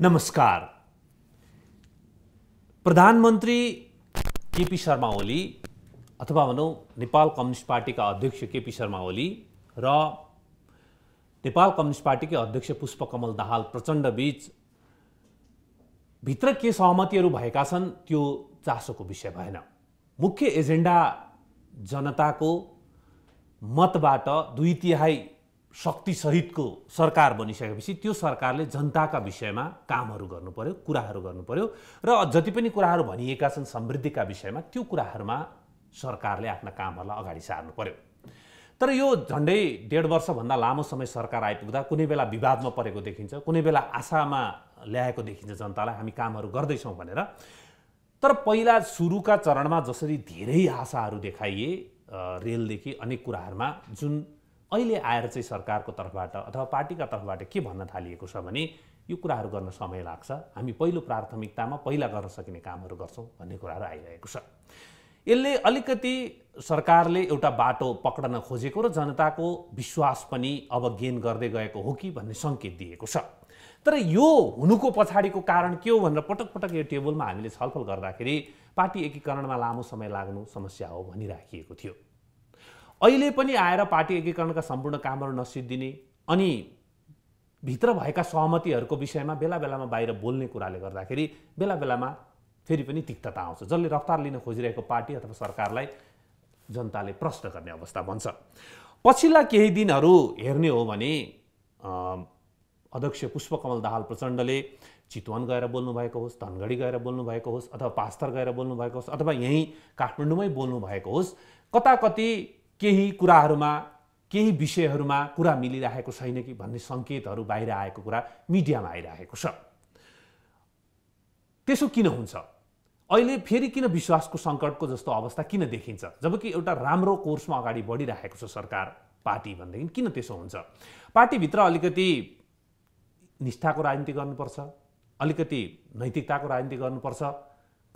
नमस्कार प्रधानमन्त्री केपी शर्मा ओली अथवा भनौँ नेपाल कम्युनिस्ट पार्टीका अध्यक्ष केपी शर्मा ओली र नेपाल कम्युनिस्ट पार्टीकै अध्यक्ष पुष्पकमल दाहाल प्रचण्डबीच भित्र के सहमतिहरू भएका छन् त्यो चासोको विषय भएन मुख्य एजेन्डा जनताको मतबाट दुई तिहाई शक्तिसहितको सरकार बनिसकेपछि त्यो सरकारले जनताका विषयमा कामहरू गर्नु पर्यो कुराहरू गर्नु पर्यो र जति पनि कुराहरू भनिएका छन् समृद्धिका विषयमा त्यो कुराहरूमा सरकारले आफ्ना कामहरूलाई अगाडि सार्नु पर्यो तर यो झन्डै डेढ वर्षभन्दा लामो समय सरकार आइपुग्दा कुनै बेला विवादमा परेको देखिन्छ कुनै बेला आशामा ल्याएको देखिन्छ जनतालाई हामी कामहरू गर्दैछौँ भनेर तर पहिला सुरुका चरणमा जसरी धेरै आशाहरू देखाइए रेलदेखि अनेक कुराहरूमा जुन अहिले आएर चाहिँ सरकारको तर्फबाट अथवा पार्टीका तर्फबाट के भन्न थालिएको छ भने यो कुराहरू गर्न समय लाग्छ हामी पहिलो प्राथमिकतामा पहिला गर्न सकिने कामहरू गर्छौँ भन्ने कुराहरू आइरहेको छ यसले अलिकति सरकारले एउटा बाटो पक्रन खोजेको र जनताको विश्वास पनि अब गेन गर्दै गएको हो कि भन्ने सङ्केत दिएको छ तर यो हुनुको पछाडिको कारण के हो भनेर पटक पटक यो टेबलमा हामीले छलफल गर्दाखेरि पार्टी एकीकरणमा लामो समय लाग्नु समस्या हो भनिराखिएको थियो अहिले पनि आएर पार्टी एकीकरणका सम्पूर्ण कामहरू नसिद्धिने अनि भित्र भएका सहमतिहरूको विषयमा बेला बेलामा बाहिर बोल्ने कुराले गर्दाखेरि बेला बेलामा फेरि पनि तिक्तता आउँछ जसले रफ्तार लिन खोजिरहेको पार्टी अथवा सरकारलाई जनताले प्रश्न गर्ने अवस्था बन्छ पछिल्ला केही दिनहरू हेर्ने हो भने अध्यक्ष पुष्पकमल दाहाल प्रचण्डले चितवन गएर बोल्नुभएको होस् धनगढी गएर बोल्नुभएको होस् अथवा पास्तर गएर बोल्नुभएको होस् अथवा यहीँ काठमाडौँमै बोल्नुभएको होस् कता कति केही कुराहरूमा केही विषयहरूमा कुरा मिलिरहेको छैन कि भन्ने सङ्केतहरू बाहिर आएको कुरा मिडियामा आइरहेको छ त्यसो किन हुन्छ अहिले फेरि किन विश्वासको सङ्कटको जस्तो अवस्था किन देखिन्छ जबकि एउटा राम्रो कोर्समा अगाडि बढिरहेको छ सरकार पार्टी भनेदेखि किन त्यसो हुन्छ पार्टीभित्र अलिकति निष्ठाको राजनीति गर्नुपर्छ अलिकति नैतिकताको राजनीति गर्नुपर्छ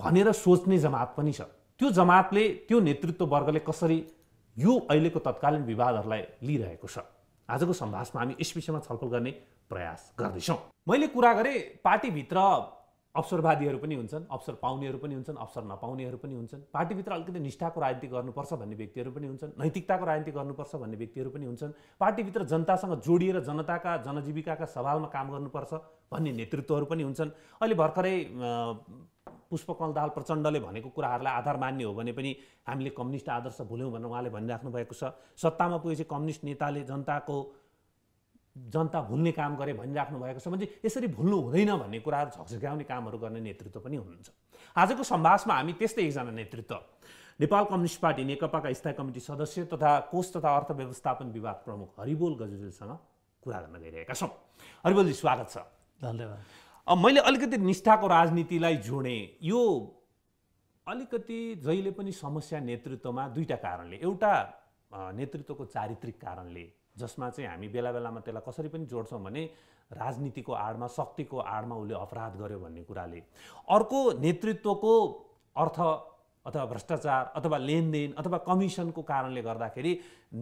भनेर सोच्ने जमात पनि छ त्यो जमातले त्यो नेतृत्ववर्गले कसरी यो अहिलेको तत्कालीन विवादहरूलाई लिइरहेको छ आजको सम्भाषमा हामी यस विषयमा छलफल गर्ने प्रयास गर्दैछौँ मैले कुरा गरेँ पार्टीभित्र अवसरवादीहरू पनि हुन्छन् अवसर पाउनेहरू पनि हुन्छन् अवसर नपाउनेहरू पनि हुन्छन् पार्टीभित्र अलिकति निष्ठाको राजनीति गर्नुपर्छ भन्ने व्यक्तिहरू पनि हुन्छन् नैतिकताको राजनीति गर्नुपर्छ भन्ने व्यक्तिहरू पनि हुन्छन् पार्टीभित्र जनतासँग जोडिएर जनताका जनजीविकाका सवालमा काम गर्नुपर्छ भन्ने नेतृत्वहरू पनि हुन्छन् अहिले भर्खरै पुष्पकमल दाहाल प्रचण्डले भनेको कुराहरूलाई आधार मान्ने हो भने पनि हामीले कम्युनिस्ट आदर्श भुल्यौँ भनेर उहाँले भनिराख्नु भएको छ सत्तामा पुगेपछि कम्युनिस्ट नेताले जनताको जनता भुल्ने काम गरे भनिराख्नु भएको छ भने यसरी भुल्नु हुँदैन भन्ने कुराहरू झकझक्याउने कामहरू गर्ने नेतृत्व पनि हुनुहुन्छ आजको सम्भाषमा हामी त्यस्तै एकजना नेतृत्व नेपाल कम्युनिस्ट पार्टी नेकपाका स्थायी कमिटी सदस्य तथा कोष तथा अर्थव्यवस्थापन विभाग प्रमुख हरिबोल गजुरेलसँग कुरा गर्न गइरहेका छौँ हरिबोलजी स्वागत छ धन्यवाद अब मैले अलिकति निष्ठाको राजनीतिलाई जोडेँ यो अलिकति जहिले पनि समस्या नेतृत्वमा दुईवटा कारणले एउटा नेतृत्वको चारित्रिक कारणले जसमा चाहिँ हामी बेला बेलामा त्यसलाई कसरी पनि जोड्छौँ भने राजनीतिको आडमा शक्तिको आडमा उसले अपराध गर्यो भन्ने कुराले अर्को नेतृत्वको अर्थ अथवा भ्रष्टाचार अथवा लेनदेन अथवा कमिसनको कारणले गर्दाखेरि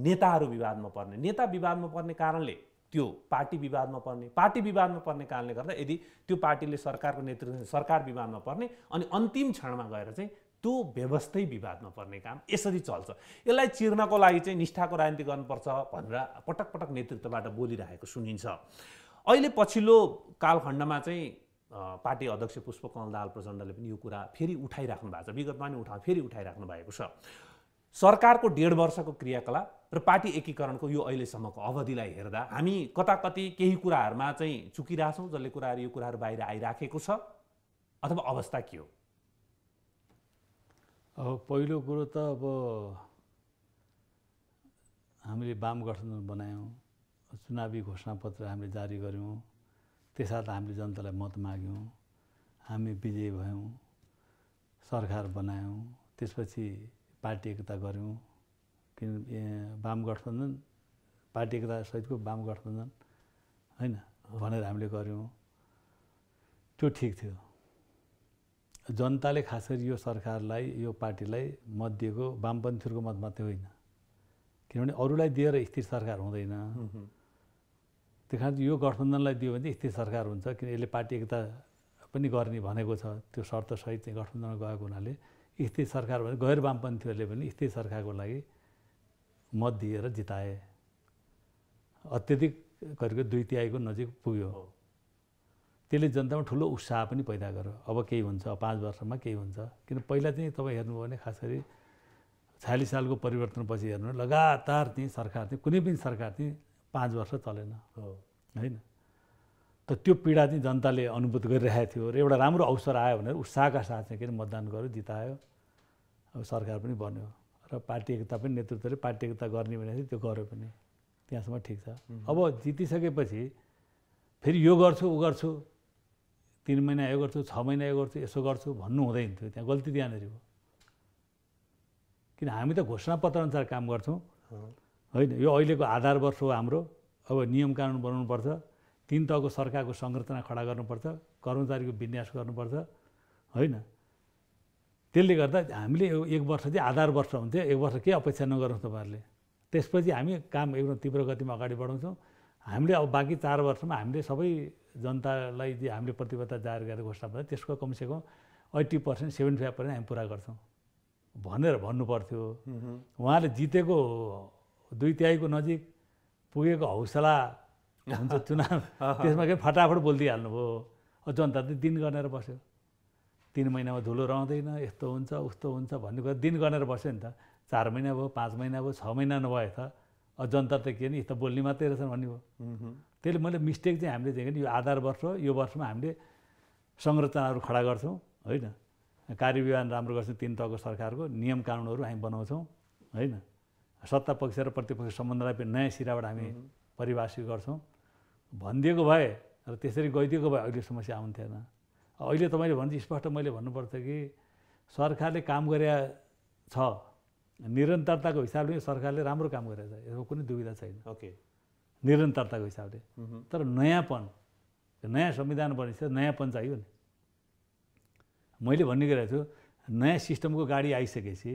नेताहरू विवादमा पर्ने नेता विवादमा पर्ने कारणले त्यो पार्टी विवादमा पर्ने पार्टी विवादमा पर्ने कारणले गर्दा यदि त्यो पार्टीले सरकारको नेतृत्व सरकार विवादमा पर्ने अनि अन्तिम क्षणमा गएर चाहिँ त्यो व्यवस्थै विवादमा पर्ने काम यसरी चल्छ यसलाई चिर्नको लागि चाहिँ निष्ठाको राजनीति गर्नुपर्छ भनेर पटक पटक नेतृत्वबाट बोलिरहेको सुनिन्छ अहिले पछिल्लो कालखण्डमा चाहिँ पार्टी अध्यक्ष पुष्पकमल दाल प्रचण्डले पनि यो कुरा फेरि उठाइराख्नु भएको छ विगतमा पनि उठा फेरि उठाइराख्नु भएको छ सरकारको डेढ वर्षको क्रियाकलाप र पार्टी एकीकरणको यो अहिलेसम्मको अवधिलाई हेर्दा हामी कता कति केही कुराहरूमा चाहिँ चुकिरहेछौँ जसले कुराहरू यो कुराहरू बाहिर आइराखेको छ अथवा अवस्था के हो अब पहिलो कुरो त अब हामीले वाम गठबन्धन बनायौँ चुनावी घोषणापत्र हामीले जारी गऱ्यौँ त्यसर्थ हामीले जनतालाई मत माग्यौँ हामी विजय भयौँ सरकार बनायौँ त्यसपछि पार्टी एकता गऱ्यौँ किन वाम गठबन्धन पार्टी एकता सहितको वाम गठबन्धन होइन भनेर हामीले गऱ्यौँ त्यो ठिक थियो जनताले खास गरी यो सरकारलाई यो पार्टीलाई मत दिएको वामपन्थीहरूको मत मात्रै होइन किनभने अरूलाई दिएर स्थिर सरकार हुँदैन त्यो कारण यो गठबन्धनलाई दियो भने स्थिर सरकार हुन्छ किन यसले पार्टी एकता पनि गर्ने भनेको छ त्यो शर्तसहित चाहिँ गठबन्धनमा गएको हुनाले स्थिर सरकार भने गैर वामपन्थीहरूले पनि स्थिर सरकारको लागि मत दिएर जिताए अत्यधिक गरेको दुई तिहाईको नजिक पुग्यो त्यसले जनतामा ठुलो उत्साह पनि पैदा गर्यो अब केही हुन्छ पाँच वर्षमा केही हुन्छ किन पहिला चाहिँ तपाईँ हेर्नुभयो भने खास गरी छयालिस सालको परिवर्तनपछि हेर्नु लगातार चाहिँ सरकार चाहिँ कुनै पनि सरकार चाहिँ पाँच वर्ष चलेन होइन त त्यो पीडा चाहिँ जनताले अनुभूत गरिरहेको थियो र एउटा राम्रो अवसर आयो भनेर उत्साहका साथ चाहिँ के अरे मतदान गर्यो जितायो अब सरकार पनि बन्यो र पार्टी एकता पनि नेतृत्वले पार्टी एकता गर्ने भने चाहिँ त्यो गर्यो पनि त्यहाँसम्म ठिक छ अब जितिसकेपछि फेरि यो गर्छु ऊ गर्छु तिन महिना यो गर्छु छ महिना यो गर्छु यसो गर्छु भन्नु हुँदैन थियो त्यहाँ गल्ती त्यहाँनिर हो किन हामी त घोषणापत्र अनुसार काम गर्छौँ होइन यो अहिलेको आधार वर्ष हो हाम्रो अब नियम कानुन बनाउनुपर्छ तिन तहको सरकारको संरचना खडा गर्नुपर्छ कर्मचारीको विन्यास गर्नुपर्छ होइन त्यसले गर्दा हामीले एक वर्ष चाहिँ आधार वर्ष हुन्थ्यो एक वर्ष केही अपेक्षा नगरौँ तपाईँहरूले त्यसपछि हामी काम एकदम तीव्र गतिमा अगाडि बढाउँछौँ हामीले अब बाँकी चार वर्षमा हामीले सबै जनतालाई जे हामीले प्रतिबद्धता जाहेर गरेर घोषणा गर्दा त्यसको कमसेकम eighty percent seventy five percent हामी पुरा गर्छौँ भनेर भन्नु पर्थ्यो उहाँले जितेको दुई तिहाईको नजिक पुगेको हौसला हुन्छ चुनाव त्यसमा के फटाफट बोलिदिइहाल्नुभयो जनता त दिन गनेर बस्यो तिन महिनामा धुलो रहँदैन यस्तो हुन्छ उस्तो हुन्छ भन्ने कुरा दिन गनेर बस्यो नि त चार महिना भयो पाँच महिना भयो छ महिना नभए त जनता त के नि यस्तो बोल्ने मात्रै रहेछ भन्ने भयो त्यसले मैले मिस्टेक चाहिँ हामीले देखेँ यो आधार वर्ष यो वर्षमा हामीले संरचनाहरू खडा गर्छौँ होइन कार्यविहान राम्रो गर्छौँ तिन तहको सरकारको नियम कानुनहरू हामी बनाउँछौँ होइन सत्ता पक्ष र प्रतिपक्ष सम्बन्धलाई पनि नयाँ सिराबाट हामी परिभाषित गर्छौँ भनिदिएको भए र त्यसरी गइदिएको भए अहिले समस्या आउँथेन अहिले तपाईँले भन्छ स्पष्ट मैले भन्नुपर्छ कि सरकारले काम गरे छ निरन्तरताको हिसाबले सरकारले राम्रो काम गरेछ छ यसको कुनै दुविधा छैन ओके निरन्तरताको हिसाबले तर नयाँपन नयाँ संविधान बनेपछि नयाँपन चाहियो नि मैले भन्ने गरेको छु नयाँ सिस्टमको गाडी आइसकेपछि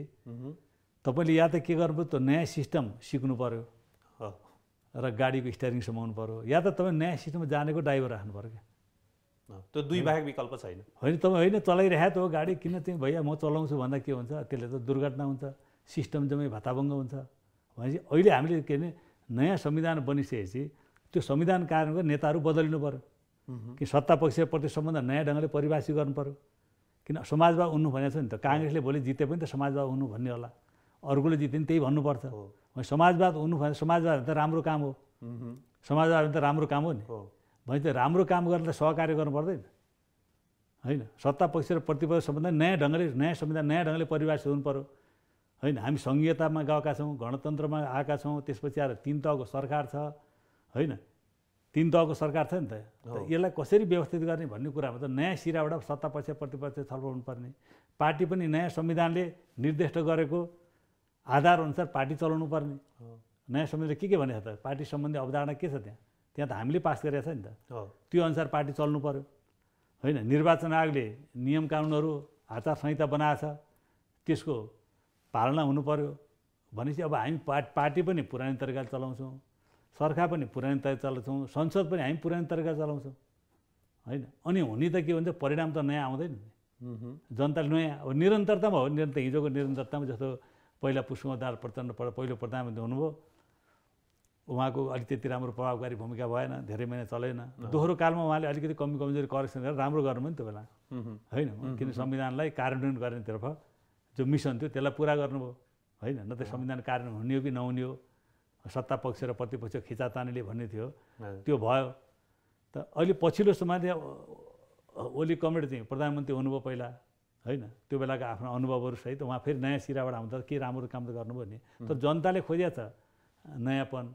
तपाईँले या त के गर्नु त नयाँ सिस्टम सिक्नु पऱ्यो र गाडीको स्टेयरिङ समाउनु पऱ्यो या त तपाईँ नयाँ सिस्टममा जानेको ड्राइभर राख्नु पऱ्यो क्या त्यो दुई बाहेक विकल्प छैन होइन तपाईँ होइन चलाइरहेको त हो गाडी किन चाहिँ भैया म चलाउँछु भन्दा के हुन्छ त्यसले त दुर्घटना हुन्छ सिस्टम जम्मै भाताभङ्ग हुन्छ भनेपछि अहिले हामीले के भने नयाँ संविधान बनिसकेपछि त्यो संविधान कारणको नेताहरू बदलिनु पऱ्यो कि सत्ता पक्षप्रति सम्बन्ध नयाँ ढङ्गले परिभाषित गर्नु पऱ्यो किन समाजवाद हुनु भनेको छ नि त काङ्ग्रेसले भोलि जिते पनि त समाजवाद हुनु भन्ने होला अर्कोले जिते पनि त्यही भन्नुपर्छ समाजवाद हुनु भने समाजवाद त राम्रो काम हो समाजवाद त राम्रो काम हो नि भने त राम्रो काम गर्न त सहकार्य गर्नु पर्दैन होइन सत्ता पक्ष र प्रतिपक्ष सम्बन्ध नयाँ ढङ्गले नयाँ संविधान नयाँ ढङ्गले परिभाषित हुनु पऱ्यो होइन हामी सङ्घीयतामा गएका छौँ गणतन्त्रमा आएका छौँ त्यसपछि आएर तिन तहको सरकार छ होइन तिन तहको सरकार छ नि त यसलाई कसरी व्यवस्थित गर्ने भन्ने कुरामा त नयाँ सिराबाट सत्ता पक्ष प्रतिपक्ष छलफल हुनुपर्ने पार्टी पनि नयाँ संविधानले निर्दिष्ट गरेको आधारअनुसार पार्टी चलाउनु पर्ने नयाँ संविधानले के के भनेको छ त पार्टी सम्बन्धी अवधारणा के छ त्यहाँ त्यहाँ त हामीले पास गरेको छ नि त त्यो अनुसार पार्टी चल्नु पऱ्यो होइन निर्वाचन आयोगले नियम कानुनहरू आचार संहिता बनाएछ त्यसको पालना हुनु पऱ्यो भनेपछि अब हामी पार्टी पनि पुरानै तरिकाले चलाउँछौँ सरकार पनि पुरानो तरिका चलाउँछौँ संसद पनि हामी पुरानै तरिकाले चलाउँछौँ होइन अनि हुने त के भन्छ परिणाम त नयाँ आउँदैन जनताले नयाँ अब निरन्तरतामा हो निरन्तर हिजोको निरन्तरतामा जस्तो पहिला पुष्पमदार प्रचण्ड पहिलो प्रधानमन्त्री हुनुभयो उहाँको अलिक त्यति राम्रो प्रभावकारी भूमिका भएन धेरै महिना चलेन दोहोरो कालमा उहाँले अलिकति कमी कमजोरी करेक्सन गरेर राम्रो गर्नुभयो नि त्यो बेला होइन किन संविधानलाई कार्यान्वयन गर्नेतर्फ जो मिसन थियो त्यसलाई पुरा गर्नुभयो होइन न त संविधान कार्यान्वयन हुने हो कि नहुने हो सत्ता पक्ष र प्रतिपक्ष खिचातानीले भन्ने थियो त्यो भयो त अहिले पछिल्लो समय ओली कमेड चाहिँ प्रधानमन्त्री हुनुभयो पहिला होइन त्यो बेलाको आफ्नो सहित उहाँ फेरि नयाँ सिराबाट आउँदा के राम्रो काम त गर्नुभयो नि तर जनताले खोज्या छ नयाँपन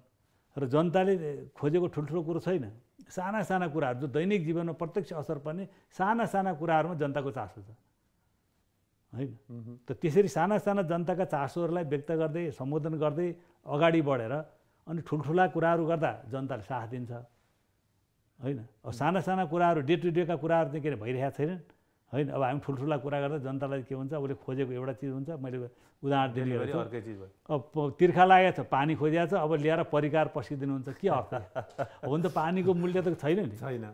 र जनताले खोजेको ठुल्ठुलो कुरो छैन साना साना कुराहरू जो दैनिक जीवनमा प्रत्यक्ष असर पर्ने साना साना कुराहरूमा जनताको चासो छ होइन त त्यसरी साना साना जनताका चासोहरूलाई व्यक्त गर्दै सम्बोधन गर्दै अगाडि बढेर अनि ठुल्ठुला कुराहरू गर्दा जनताले साथ दिन्छ होइन अब साना साना कुराहरू डे टु डेका कुराहरू चाहिँ के अरे भइरहेका छैनन् होइन अब हामी ठुल्ठुला कुरा गर्दा जनतालाई के हुन्छ उसले खोजेको एउटा चिज हुन्छ मैले उदाहरण दिने अर्कै चिज अब तिर्खा लागेको छ पानी खोजिया छ अब ल्याएर परिकार पसिदिनुहुन्छ के अर्थ हुन त पानीको मूल्य त छैन नि छैन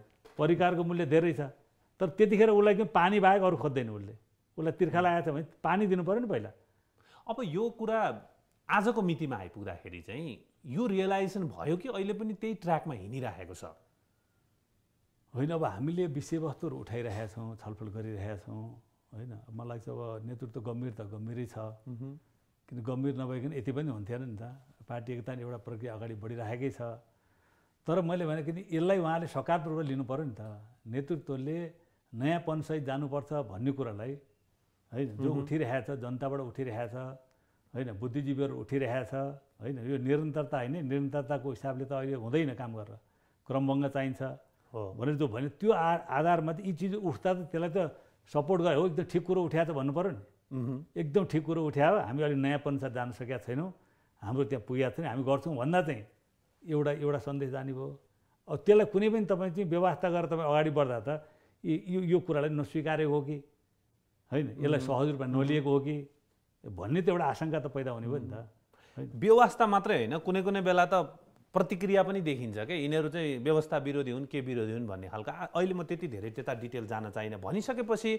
परिकारको मूल्य धेरै छ तर त्यतिखेर उसलाई किन पानी बाहेक अरू खोज्दैन उसले उसलाई तिर्खा लागेको छ भने पानी दिनु पऱ्यो नि पहिला अब यो कुरा आजको मितिमा आइपुग्दाखेरि चाहिँ यो रियलाइजेसन भयो कि अहिले पनि त्यही ट्र्याकमा हिँडिराखेको छ होइन अब हामीले विषयवस्तुहरू उठाइरहेका छौँ छलफल गरिरहेका छौँ होइन मलाई लाग्छ अब नेतृत्व गम्भीर त गम्भीरै छ किन गम्भीर नभइकन यति पनि हुन्थेन नि त पार्टी एकता एउटा प्रक्रिया अगाडि बढिराखेकै छ तर मैले भने किन यसलाई उहाँले सकारात्मक लिनु पऱ्यो नि त नेतृत्वले नयाँ सहित जानुपर्छ भन्ने कुरालाई होइन जो उठिरहेको छ जनताबाट उठिरहेछ होइन बुद्धिजीवीहरू उठिरहेछ होइन यो निरन्तरता होइन निरन्तरताको हिसाबले त अहिले हुँदैन काम गरेर क्रमभङ्ग चाहिन्छ हो भनेर जो भन्यो त्यो आ आधारमा त यी चिज उठ्दा त त्यसलाई त सपोर्ट गयो हो एकदम ठिक कुरो उठायो त भन्नु पऱ्यो नि एकदम ठिक कुरो उठायो हामी अलिक नयाँ पञ्चायत जान सकेका छैनौँ हाम्रो त्यहाँ पुगेका छैन हामी गर्छौँ भन्दा चाहिँ एउटा एउटा सन्देश जाने भयो अब त्यसलाई कुनै पनि तपाईँ चाहिँ व्यवस्था गरेर तपाईँ अगाडि बढ्दा त यो यो कुरालाई नस्वीकारेको हो कि होइन यसलाई सहज रूपमा नलिएको हो कि भन्ने त एउटा आशङ्का त पैदा हुने भयो नि त व्यवस्था मात्रै होइन कुनै कुनै बेला त प्रतिक्रिया पनि देखिन्छ क्या यिनीहरू चाहिँ व्यवस्था विरोधी हुन् के विरोधी हुन् भन्ने खालको अहिले म त्यति धेरै त्यता डिटेल जान चाहिँ भनिसकेपछि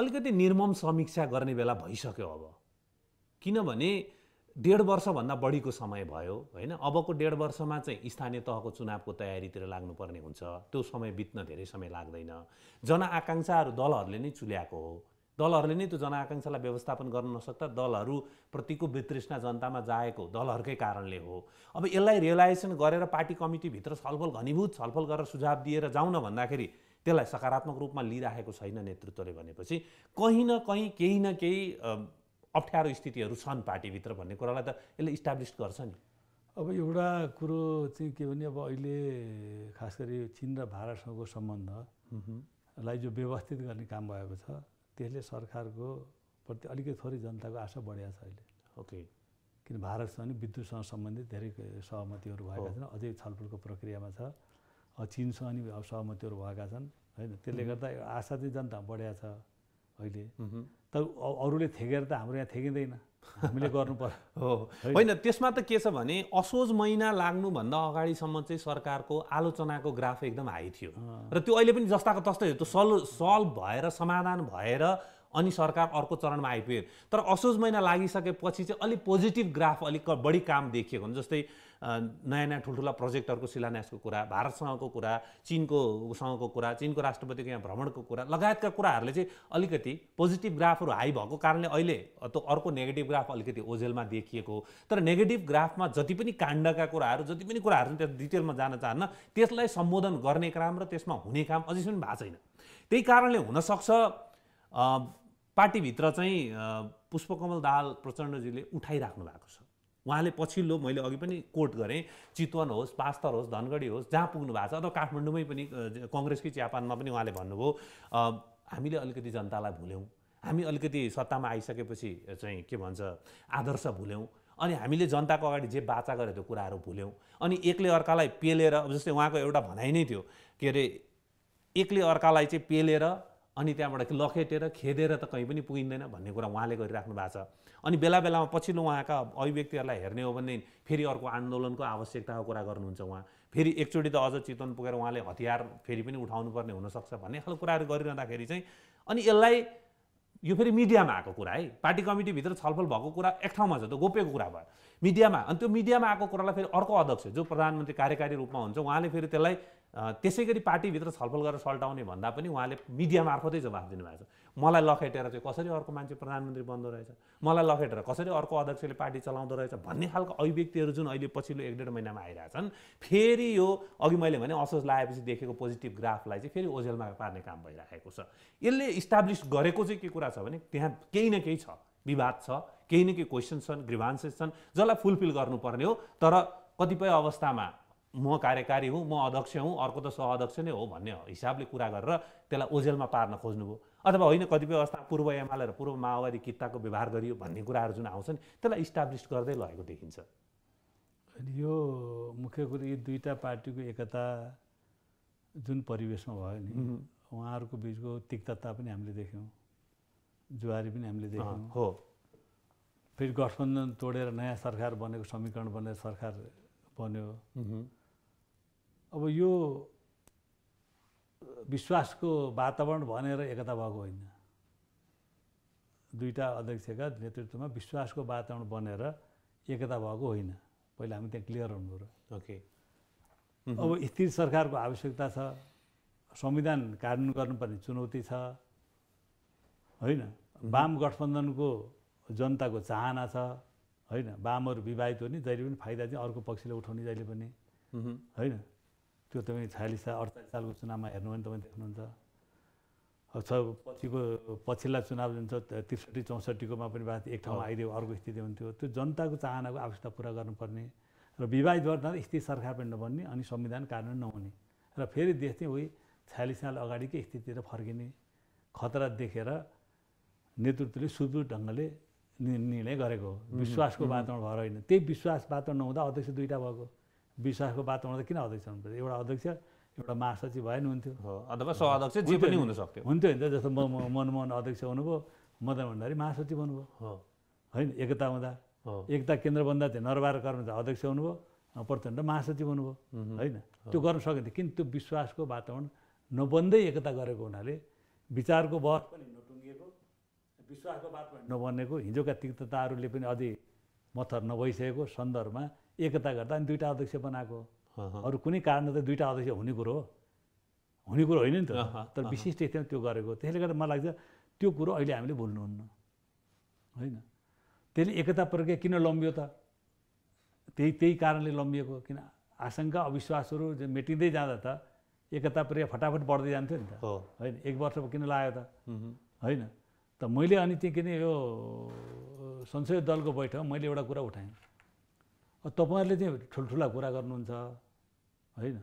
अलिकति निर्मम समीक्षा गर्ने बेला भइसक्यो अब किनभने डेढ वर्षभन्दा बढीको समय भयो होइन अबको डेढ वर्षमा चाहिँ स्थानीय तहको चुनावको तयारीतिर लाग्नुपर्ने हुन्छ त्यो समय बित्न धेरै समय लाग्दैन जनआकाङ्क्षाहरू दलहरूले नै चुल्याएको हो दलहरूले नै त्यो जनआकाङ्क्षालाई व्यवस्थापन गर्न नसक्दा दलहरूप्रतिको वितृष्णा जनतामा जाएको दलहरूकै कारणले हो अब यसलाई रियलाइजेसन गरेर पार्टी कमिटीभित्र छलफल घनीभूत छलफल गरेर सुझाव दिएर जाउँ न भन्दाखेरि त्यसलाई सकारात्मक रूपमा लिइराखेको छैन नेतृत्वले भनेपछि कहीँ न कहीँ केही न केही अप्ठ्यारो स्थितिहरू छन् पार्टीभित्र भन्ने कुरालाई त यसले इस्टाब्लिस गर्छ नि अब एउटा कुरो चाहिँ के भने अब अहिले खास गरी चिन र भारतसँगको सम्बन्धलाई जो व्यवस्थित गर्ने काम भएको छ त्यसले सरकारको प्रति अलिकति थोरै जनताको आशा बढेको छ अहिले ओके किन भारतसँग नि विद्युतसँग सम्बन्धित धेरै सहमतिहरू भएका छन् अझै छलफलको प्रक्रियामा छ चिनसँग नि सहमतिहरू भएका छन् होइन त्यसले गर्दा आशा चाहिँ जनता बढेको छ अहिले तर अरूले थेगेर त हाम्रो यहाँ थेगिँदैन हामीले गर्नु पर्यो होइन त्यसमा त के छ भने असोज महिना लाग्नुभन्दा अगाडिसम्म चाहिँ सरकारको आलोचनाको ग्राफ एकदम हाई थियो र त्यो अहिले पनि जस्ताको तस्तै हो त्यो सल्भ सल्भ भएर समाधान भएर अनि सरकार अर्को चरणमा आइपुग्यो तर असोज महिना लागिसकेपछि चाहिँ अलिक पोजिटिभ ग्राफ अलिक बढी काम देखिएको हुन्छ जस्तै नयाँ नयाँ ठुल्ठुला प्रोजेक्टहरूको शिलान्यासको कुरा भारतसँगको कुरा चिनको सँगको कुरा चिनको राष्ट्रपतिको यहाँ भ्रमणको कुरा लगायतका कुराहरूले चाहिँ अलिकति पोजिटिभ ग्राफहरू हाई भएको कारणले अहिले त्यो अर्को नेगेटिभ ग्राफ अलिकति ओझेलमा देखिएको तर नेगेटिभ ग्राफमा जति पनि काण्डका कुराहरू जति पनि कुराहरू त्यहाँ डिटेलमा जान चाहन्न त्यसलाई सम्बोधन गर्ने काम र त्यसमा हुने काम अझै अझैसम्म भएको छैन त्यही कारणले हुनसक्छ पार्टीभित्र चाहिँ पुष्पकमल दाहाल प्रचण्डजीले उठाइराख्नु भएको छ उहाँले पछिल्लो मैले अघि पनि कोट गरेँ चितवन होस् पास्तर होस् धनगढी होस् जहाँ पुग्नु भएको छ अथवा काठमाडौँमै पनि कङ्ग्रेसकै चियापानमा पनि उहाँले भन्नुभयो हामीले अलिकति जनतालाई भुल्यौँ हामी अलिकति सत्तामा आइसकेपछि चाहिँ के भन्छ आदर्श भुल्यौँ अनि हामीले जनताको अगाडि जे बाचा गरे त्यो कुराहरू भुल्यौँ अनि एकले अर्कालाई पेलेर जस्तै उहाँको एउटा भनाइ नै थियो के अरे एकले अर्कालाई चाहिँ पेलेर अनि त्यहाँबाट लखेटेर खेदेर त कहीँ पनि पुगिँदैन भन्ने कुरा उहाँले गरिराख्नु भएको छ अनि बेला बेलामा पछिल्लो उहाँका अभिव्यक्तिहरूलाई हेर्ने हो भने फेरि अर्को आन्दोलनको आवश्यकताको कुरा गर्नुहुन्छ उहाँ फेरि एकचोटि त अझ चितवन पुगेर उहाँले हतियार फेरि पनि उठाउनुपर्ने हुनसक्छ भन्ने खालको कुराहरू गरिरहँदाखेरि चाहिँ अनि यसलाई यो फेरि मिडियामा आएको कुरा है पार्टी कमिटीभित्र छलफल भएको कुरा एक ठाउँमा छ त गोपेको कुरा भयो मिडियामा अनि त्यो मिडियामा आएको कुरालाई फेरि अर्को अध्यक्ष जो प्रधानमन्त्री कार्यकारी रूपमा हुन्छ उहाँले फेरि त्यसलाई त्यसै गरी पार्टीभित्र छलफल गरेर सल्टाउने भन्दा पनि उहाँले मिडिया मार्फतै जवाफ दिनुभएको छ मलाई लखेटेर चाहिँ कसरी अर्को मान्छे प्रधानमन्त्री बन्दो रहेछ मलाई लखेटेर कसरी अर्को अध्यक्षले पार्टी चलाउँदो रहेछ भन्ने खालको अभिव्यक्तिहरू जुन अहिले पछिल्लो एक डेढ महिनामा आइरहेछन् फेरि यो अघि मैले भने असोज लगाएपछि देखेको पोजिटिभ ग्राफलाई चाहिँ फेरि ओझेलमा पार्ने काम भइरहेको छ यसले इस्टाब्लिस गरेको चाहिँ के कुरा छ भने त्यहाँ केही न केही छ विवाद छ केही न केही क्वेसन छन् ग्रिभान्सेस छन् जसलाई फुलफिल गर्नुपर्ने हो तर कतिपय अवस्थामा म कार्यकारी हुँ म अध्यक्ष हुँ अर्को त सहअध्यक्ष नै हो भन्ने हिसाबले कुरा गरेर त्यसलाई ओझेलमा पार्न खोज्नुभयो अथवा होइन कतिपय अवस्था पूर्व एमाले र पूर्व माओवादी किताको व्यवहार गरियो भन्ने कुराहरू जुन आउँछन् त्यसलाई इस्टाब्लिस गर्दै लगेको देखिन्छ यो मुख्य कुरो यी दुईवटा पार्टीको एकता जुन परिवेशमा भयो नि उहाँहरूको बिचको तिक्तता पनि हामीले देख्यौँ जुवारी पनि हामीले देख्यौँ हो फेरि गठबन्धन तोडेर नयाँ सरकार बनेको समीकरण बनेर सरकार बन्यो अब यो विश्वासको वातावरण भनेर एकता भएको होइन दुईवटा अध्यक्षका नेतृत्वमा विश्वासको वातावरण बनेर एकता भएको होइन पहिला हामी त्यहाँ क्लियर हुनु र ओके अब स्थिर सरकारको आवश्यकता छ संविधान कानुन गर्नुपर्ने चुनौती छ होइन वाम गठबन्धनको जनताको चाहना छ होइन वामहरू विवाहित नि जहिले पनि फाइदा चाहिँ अर्को पक्षले उठाउने जहिले पनि होइन त्यो तपाईँ छयालिस साल अडचालिस सालको चुनावमा हेर्नु भने तपाईँ देख्नुहुन्छ अब छ पछिको पछिल्ला चुनाव जुन छ त्रिसठी चौसठीकोमा पनि बात एक ठाउँमा आइदियो अर्को स्थिति हुन्थ्यो त्यो जनताको चाहनाको आवश्यकता पुरा गर्नुपर्ने र विवाहित गर्दा स्थिति सरकार पनि नबन्ने अनि संविधान कार्यान्वयन नहुने र फेरि देश चाहिँ उही छयालिस साल अगाडिकै स्थितितिर फर्किने खतरा देखेर नेतृत्वले सुदृढ ढङ्गले निर्णय गरेको हो विश्वासको वातावरण भएर होइन त्यही विश्वास वातावरण नहुँदा अध्यक्ष दुईवटा भएको विश्वासको वातावरण त किन अध्यक्ष हुनुपर्छ एउटा अध्यक्ष एउटा महासचिव भए नि हुन्थ्यो अथवा सहअध्यक्ष जे पनि हुन सक्थ्यो हुन्थ्यो त जस्तो म मनमोहन अध्यक्ष हुनुभयो मदन भण्डारी महासचिव हुनुभयो हो होइन एकता हुँदा एकता केन्द्र बन्दा चाहिँ नरबार कर्मचारी अध्यक्ष हुनुभयो प्रचण्ड महासचिव हुनुभयो होइन त्यो गर्न सकिन्थ्यो किन त्यो विश्वासको वातावरण नबन्दै एकता गरेको हुनाले विचारको बहस पनि नटुङ्गिएको विश्वासको बात पनि नबनेको हिजोका तिक्तताहरूले पनि अझै मत्थर नभइसकेको सन्दर्भमा एकता गर्दा अनि दुईवटा अध्यक्ष बनाएको अरू कुनै कारणले त दुईवटा अध्यक्ष हुने कुरो हो हुने कुरो होइन नि त तर विशिष्ट स्थितिमा त्यो गरेको त्यसले गर्दा मलाई लाग्छ त्यो कुरो अहिले हामीले भुल्नुहुन्न होइन त्यसले एकता प्रक्रिया किन लम्बियो त त्यही त्यही कारणले लम्बिएको किन आशङ्का अविश्वासहरू मेटिँदै जाँदा त एकता प्रक्रिया फटाफट बढ्दै जान्थ्यो नि त होइन एक वर्ष किन लाग्यो त होइन त मैले अनि त्यहाँ किन यो संसदीय दलको बैठक मैले एउटा कुरा उठाएँ तपाईँहरूले चाहिँ ठुल्ठुला कुरा गर्नुहुन्छ होइन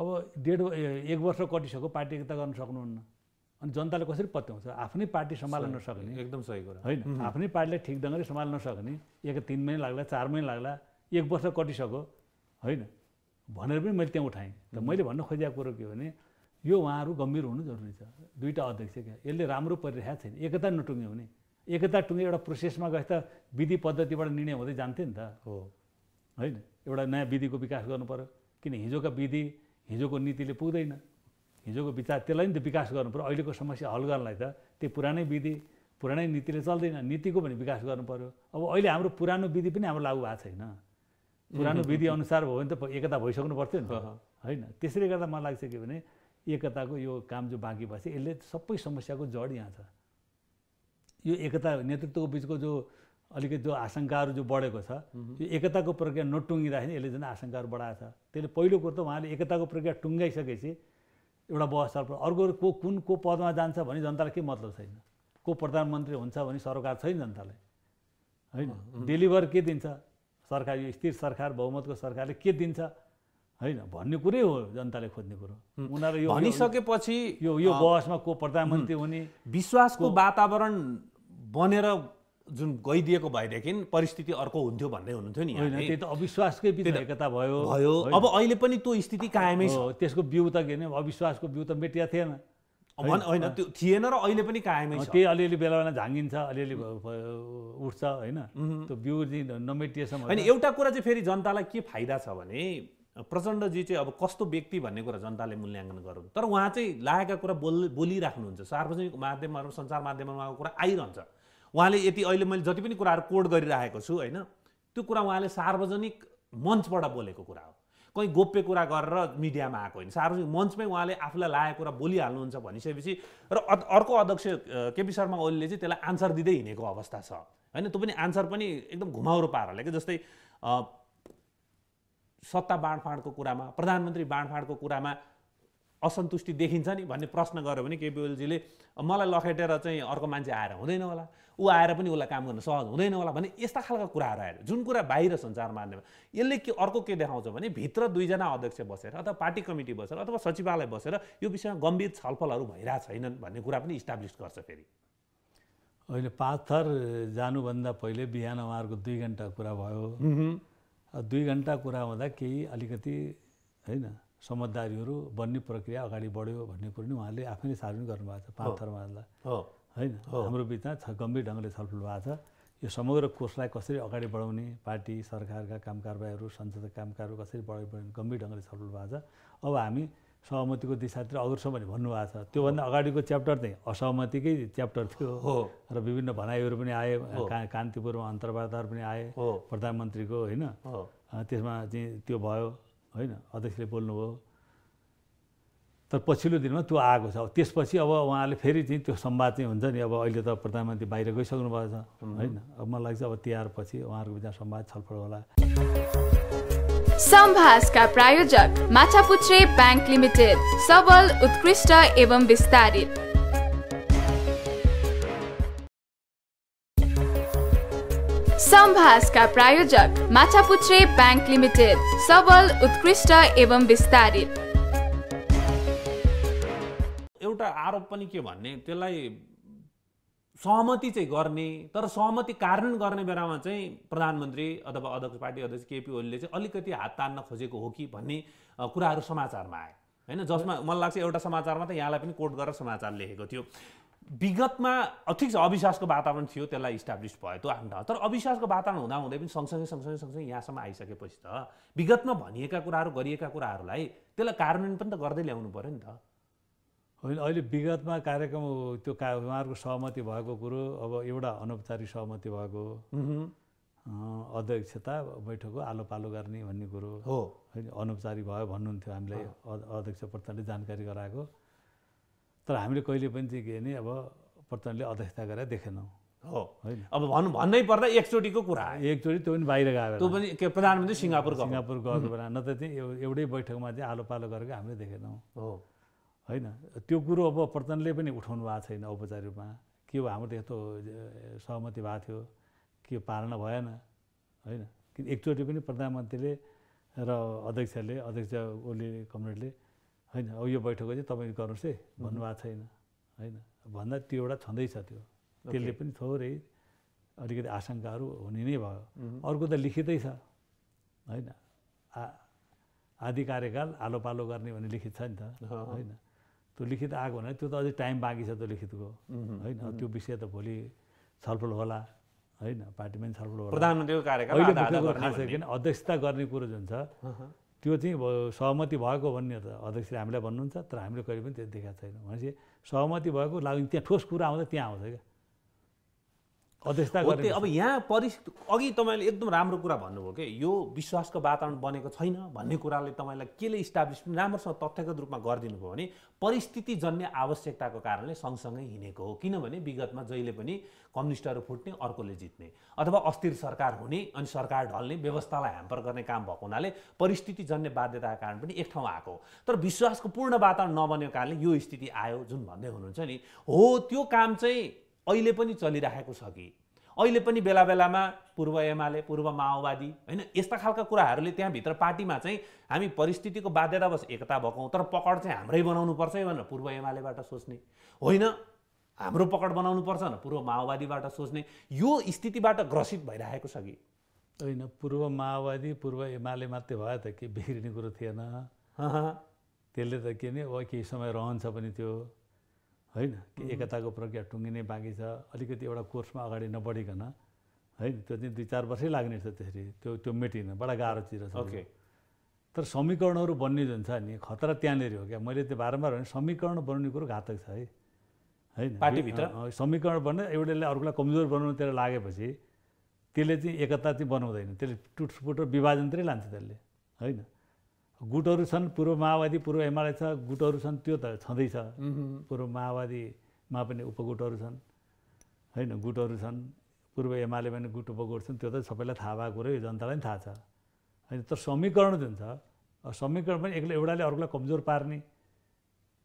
अब डेढ एक वर्ष कटिसक्यो पार्टी एकता गर्न सक्नुहुन्न अनि जनताले कसरी पत्याउँछ आफ्नै पार्टी सम्हाल्न नसक्ने एकदम सही कुरा होइन आफ्नै पार्टीले ठिक ढङ्गले सम्हाल्न नसक्ने एक तिन महिना लाग्ला चार महिना लाग्ला एक वर्ष कटिसक्यो होइन भनेर पनि मैले त्यहाँ उठाएँ त मैले भन्न खोजेको कुरो के हो भने यो उहाँहरू गम्भीर हुनु जरुरी छ दुईवटा अध्यक्ष क्या यसले राम्रो परिरहेको छैन एकता नटुङ्ग्यो भने एकता टुङ्गे एउटा प्रोसेसमा गए त विधि पद्धतिबाट निर्णय हुँदै जान्थ्यो नि त हो होइन एउटा नयाँ विधिको विकास गर्नु पऱ्यो किन हिजोका विधि हिजोको नीतिले पुग्दैन हिजोको विचार त्यसलाई नि त विकास गर्नु पऱ्यो अहिलेको समस्या हल गर्नलाई त त्यो पुरानै विधि पुरानै नीतिले चल्दैन नीतिको पनि विकास गर्नु पऱ्यो अब अहिले हाम्रो पुरानो विधि पनि हाम्रो लागु भएको छैन पुरानो विधि अनुसार भयो भने त एकता भइसक्नु पर्थ्यो नि त होइन त्यसैले गर्दा मलाई लाग्छ के भने एकताको यो काम जो बाँकी भएछ यसले सबै समस्याको जड यहाँ छ यो एकता नेतृत्वको बिचको जो अलिकति जो आशङ्काहरू जो बढेको छ यो एकताको प्रक्रिया नटुङ्गिँदाखेरि यसले झन् आशङ्काहरू बढाएको छ त्यसले पहिलो कुरो त उहाँले एकताको प्रक्रिया टुङ्गाइसकेपछि एउटा व्यवस्था अर्को को कुन को पदमा जान्छ भने जनतालाई के मतलब छैन को प्रधानमन्त्री हुन्छ भने सरकार छैन जनतालाई होइन डेलिभर के दिन्छ सरकार यो स्थिर सरकार बहुमतको सरकारले के दिन्छ होइन भन्ने कुरै हो जनताले खोज्ने कुरो उनीहरू यो भनिसकेपछि यो यो बहसमा को प्रधानमन्त्री हुने विश्वासको वातावरण बनेर जुन गइदिएको भएदेखि परिस्थिति अर्को हुन्थ्यो भन्दै हुनुहुन्थ्यो नि त्यही त अविश्वासकै विधायकता भयो भयो अब अहिले पनि त्यो स्थिति कायमै छ त्यसको बिउ त के अविश्वासको बिउ त मेटिया थिएन होइन त्यो थिएन र अहिले पनि कायमै छ त्यही अलिअलि बेला बेला झाँगिन्छ अलिअलि उठ्छ होइन त्यो बिउ चाहिँ नमेटिएसम्म होइन एउटा कुरा चाहिँ फेरि जनतालाई के फाइदा छ भने प्रचण्डजी चाहिँ अब कस्तो व्यक्ति भन्ने कुरा जनताले मूल्याङ्कन गरौँ तर उहाँ चाहिँ लागेका कुरा बोल बोलिराख्नुहुन्छ सार्वजनिक माध्यमहरू सञ्चार माध्यममा उहाँको कुरा आइरहन्छ उहाँले यति अहिले मैले जति पनि कुराहरू कोड गरिराखेको छु होइन त्यो कुरा उहाँले सार्वजनिक मञ्चबाट बोलेको कुरा हो कहीँ गोप्य कुरा गरेर मिडियामा आएको होइन सार्वजनिक मञ्चमै उहाँले आफूलाई लागेको कुरा बोलिहाल्नुहुन्छ भनिसकेपछि र अर्को अध्यक्ष केपी शर्मा ओलीले चाहिँ त्यसलाई आन्सर दिँदै हिँडेको अवस्था छ होइन त्यो पनि आन्सर पनि एकदम घुमाउरो पाराले कि जस्तै सत्ता बाँडफाँडको कुरामा प्रधानमन्त्री बाँडफाँडको कुरामा असन्तुष्टि देखिन्छ नि भन्ने प्रश्न गऱ्यो भने केपिओलजीले मलाई लखेटेर चाहिँ अर्को मान्छे आएर हुँदैन होला ऊ आएर पनि उसलाई काम गर्न सहज हुँदैन होला भने यस्ता खालका कुराहरू आएर जुन कुरा बाहिर सञ्चार माध्यम यसले के अर्को के देखाउँछ भने भित्र दुईजना अध्यक्ष बसेर अथवा पार्टी कमिटी बसेर अथवा सचिवालय बसेर यो विषयमा गम्भीर छलफलहरू भइरहेको छैनन् भन्ने कुरा पनि इस्टाब्लिस गर्छ फेरि अहिले पाँच थर जानुभन्दा पहिले बिहान उहाँहरूको दुई घन्टा कुरा भयो दुई घन्टा कुरा हुँदा केही अलिकति होइन समझदारीहरू बन्ने प्रक्रिया अगाडि बढ्यो भन्ने कुरो नि उहाँले आफैले सार्वजनिक गर्नुभएको छ पाँच धर्महरूलाई होइन हाम्रो बिचमा छ गम्भीर ढङ्गले छलफल भएको छ यो समग्र कोर्सलाई कसरी अगाडि बढाउने पार्टी सरकारका काम कारबाहीहरू संसदका कामकारहरू कसरी बढाउने गम्भीर ढङ्गले छलफल भएको छ अब हामी सहमतिको दिशातिर छौँ भने भन्नुभएको छ त्योभन्दा अगाडिको च्याप्टर चाहिँ असहमतिकै च्याप्टर थियो र विभिन्न भनाइहरू पनि आए कान्तिपुरमा अन्तर्वार्ताहरू पनि आए प्रधानमन्त्रीको होइन त्यसमा चाहिँ त्यो भयो होइन अध्यक्षले बोल्नुभयो तर पछिल्लो दिनमा त्यो आएको छ अब त्यसपछि अब उहाँले फेरि चाहिँ त्यो संवाद चाहिँ हुन्छ नि अब अहिले त प्रधानमन्त्री बाहिर गइसक्नु भएको छ होइन अब मलाई लाग्छ अब तिहार पछि उहाँहरूको बिचमा संवाद छलफल होला सम्भाषका प्रायोजक माछापुच्छ्रे ब्याङ्क लिमिटेड सबल उत्कृष्ट एवं विस्तारित सम्भाषका प्रायोजक माछापुत्रे ब्याङ्क लिमिटेड सबल उत्कृष्ट एवं विस्तारित एउटा आरोप पनि के भन्ने त्यसलाई सहमति चाहिँ गर्ने तर सहमति कारण गर्ने बेलामा चाहिँ प्रधानमन्त्री अथवा अध्यक्ष पार्टी अध्यक्ष केपी ओलीले चाहिँ अलिकति हात तान्न खोजेको हो कि भन्ने कुराहरू समाचारमा आए होइन जसमा मलाई लाग्छ एउटा समाचारमा त यहाँलाई पनि कोट गरेर समाचार लेखेको थियो विगतमा ठिक छ अविश्वासको वातावरण थियो त्यसलाई इस्टाब्लिस भयो त्यो आफ्नो ठाउँ तर अविश्वासको वातावरण हुँदा हुँदै पनि सँगसँगै सँगसँगै सँगसँगै यहाँसम्म आइसकेपछि त विगतमा भनिएका कुराहरू गरिएका कुराहरूलाई त्यसलाई कार्यान्वयन पनि त गर्दै ल्याउनु पऱ्यो नि त होइन अहिले विगतमा कार्यक्रम त्यो का उहाँहरूको सहमति भएको कुरो अब एउटा अनौपचारिक सहमति भएको अध्यक्षता बैठकको आलो पालो गर्ने भन्ने कुरो हो होइन अनौपचारिक भयो भन्नुहुन्थ्यो हामीलाई अध्यक्ष प्रधानले जानकारी गराएको तर हामीले कहिले पनि चाहिँ के भने अब प्रचण्डले अध्यक्षता गरेर देखेनौँ हो होइन अब भन्नु भन्नै पर्दा एकचोटिको कुरा एकचोटि त्यो पनि बाहिर गएर त्यो पनि प्रधानमन्त्री सिङ्गापुर सिङ्गापुर गएको बेला नत्र चाहिँ एउटै बैठकमा चाहिँ आलो पालो गरेको हामीले देखेनौँ हो होइन त्यो कुरो अब प्रचण्डले पनि उठाउनु भएको छैन औपचारिक रूपमा के हो हाम्रो यस्तो सहमति भएको थियो के पालना भएन होइन किन एकचोटि पनि प्रधानमन्त्रीले र अध्यक्षले अध्यक्ष ओली कमरेडले होइन अब यो बैठक चाहिँ तपाईँले गर्नुहोस् है भन्नुभएको छैन होइन भन्दा त्यो एउटा छँदैछ त्यो त्यसले पनि थोरै अलिकति आशङ्काहरू हुने नै भयो अर्को त लिखितै छ होइन आ आदि कार्यकाल आलो पालो गर्ने भने लिखित छ नि त होइन त्यो लिखित आएको भने त्यो त अझै टाइम बाँकी छ त्यो लिखितको होइन त्यो विषय त भोलि छलफल होला होइन पार्टीमा पनि छलफल होला प्रधानमन्त्रीको कार्यकाल अध्यक्षता गर्ने कुरो जुन छ त्यो चाहिँ सहमति भएको भन्ने त अध्यक्षले हामीलाई भन्नुहुन्छ तर हामीले कहिले पनि त्यो देखाएको छैन भनेपछि सहमति भएको लाग्यो त्यहाँ ठोस कुरा आउँदा त्यहाँ आउँछ क्या अध्यक्षता अब यहाँ परिस्थिति अघि तपाईँले एकदम राम्रो कुरा भन्नुभयो कि यो विश्वासको वातावरण बनेको छैन भन्ने कुराले तपाईँलाई केले इस्टाब्लिस राम्रोसँग तथ्यगत रूपमा गरिदिनु भयो भने परिस्थिति जन्ने आवश्यकताको कारणले सँगसँगै हिँडेको हो किनभने विगतमा जहिले पनि कम्युनिस्टहरू फुट्ने अर्कोले जित्ने अथवा अस्थिर सरकार हुने अनि सरकार ढल्ने व्यवस्थालाई ह्याम्पर गर्ने काम भएको हुनाले परिस्थिति जन्ने बाध्यताको कारण पनि एक ठाउँ आएको तर विश्वासको पूर्ण वातावरण नबनेको कारणले यो स्थिति आयो जुन भन्दै हुनुहुन्छ नि हो त्यो काम चाहिँ अहिले पनि चलिरहेको छ कि अहिले पनि बेला बेलामा पूर्व एमाले पूर्व माओवादी होइन यस्ता खालका कुराहरूले त्यहाँभित्र पार्टीमा चाहिँ हामी परिस्थितिको बाध्यतावश एकता भकौँ तर पकड चाहिँ हाम्रै बनाउनुपर्छ है भनेर पूर्व एमालेबाट सोच्ने होइन हाम्रो पकड बनाउनु पर्छ भनेर पूर्व माओवादीबाट सोच्ने यो स्थितिबाट ग्रसित भइरहेको छ कि होइन पूर्व माओवादी पूर्व एमाले मात्रै भयो त के बिग्रिने कुरो थिएन त्यसले त के नै अब केही समय रहन्छ पनि त्यो होइन कि एकताको प्रक्रिया टुङ्गिने बाँकी छ अलिकति एउटा कोर्समा अगाडि नबढिकन है त्यो चाहिँ दुई चार वर्षै लाग्ने रहेछ त्यसरी त्यो त्यो मेटिन बडा गाह्रो चिज छ ओके तर समीकरणहरू बन्ने जुन छ नि खतरा त्यहाँनिर हो क्या मैले त्यो बारम्बार भने समीकरण बनाउने कुरो घातक छ है होइन पार्टीभित्र समीकरण बन्ने एउटाले अर्कोलाई कमजोर बनाउनुतिर लागेपछि त्यसले चाहिँ एकता चाहिँ बनाउँदैन त्यसले टुटफुट र विभाजनतिरै लान्छ त्यसले होइन गुटहरू छन् पूर्व माओवादी पूर्व एमाले छ गुटहरू छन् त्यो त छँदैछ पूर्व माओवादीमा पनि उपगुटहरू छन् होइन गुटहरू छन् पूर्व एमाले पनि गुट उपगुट छन् त्यो त सबैलाई थाहा भएको कुरो यो जनतालाई पनि थाहा छ होइन तर समीकरण जुन छ समीकरण पनि एक्लै एउटाले अर्कोलाई कमजोर पार्ने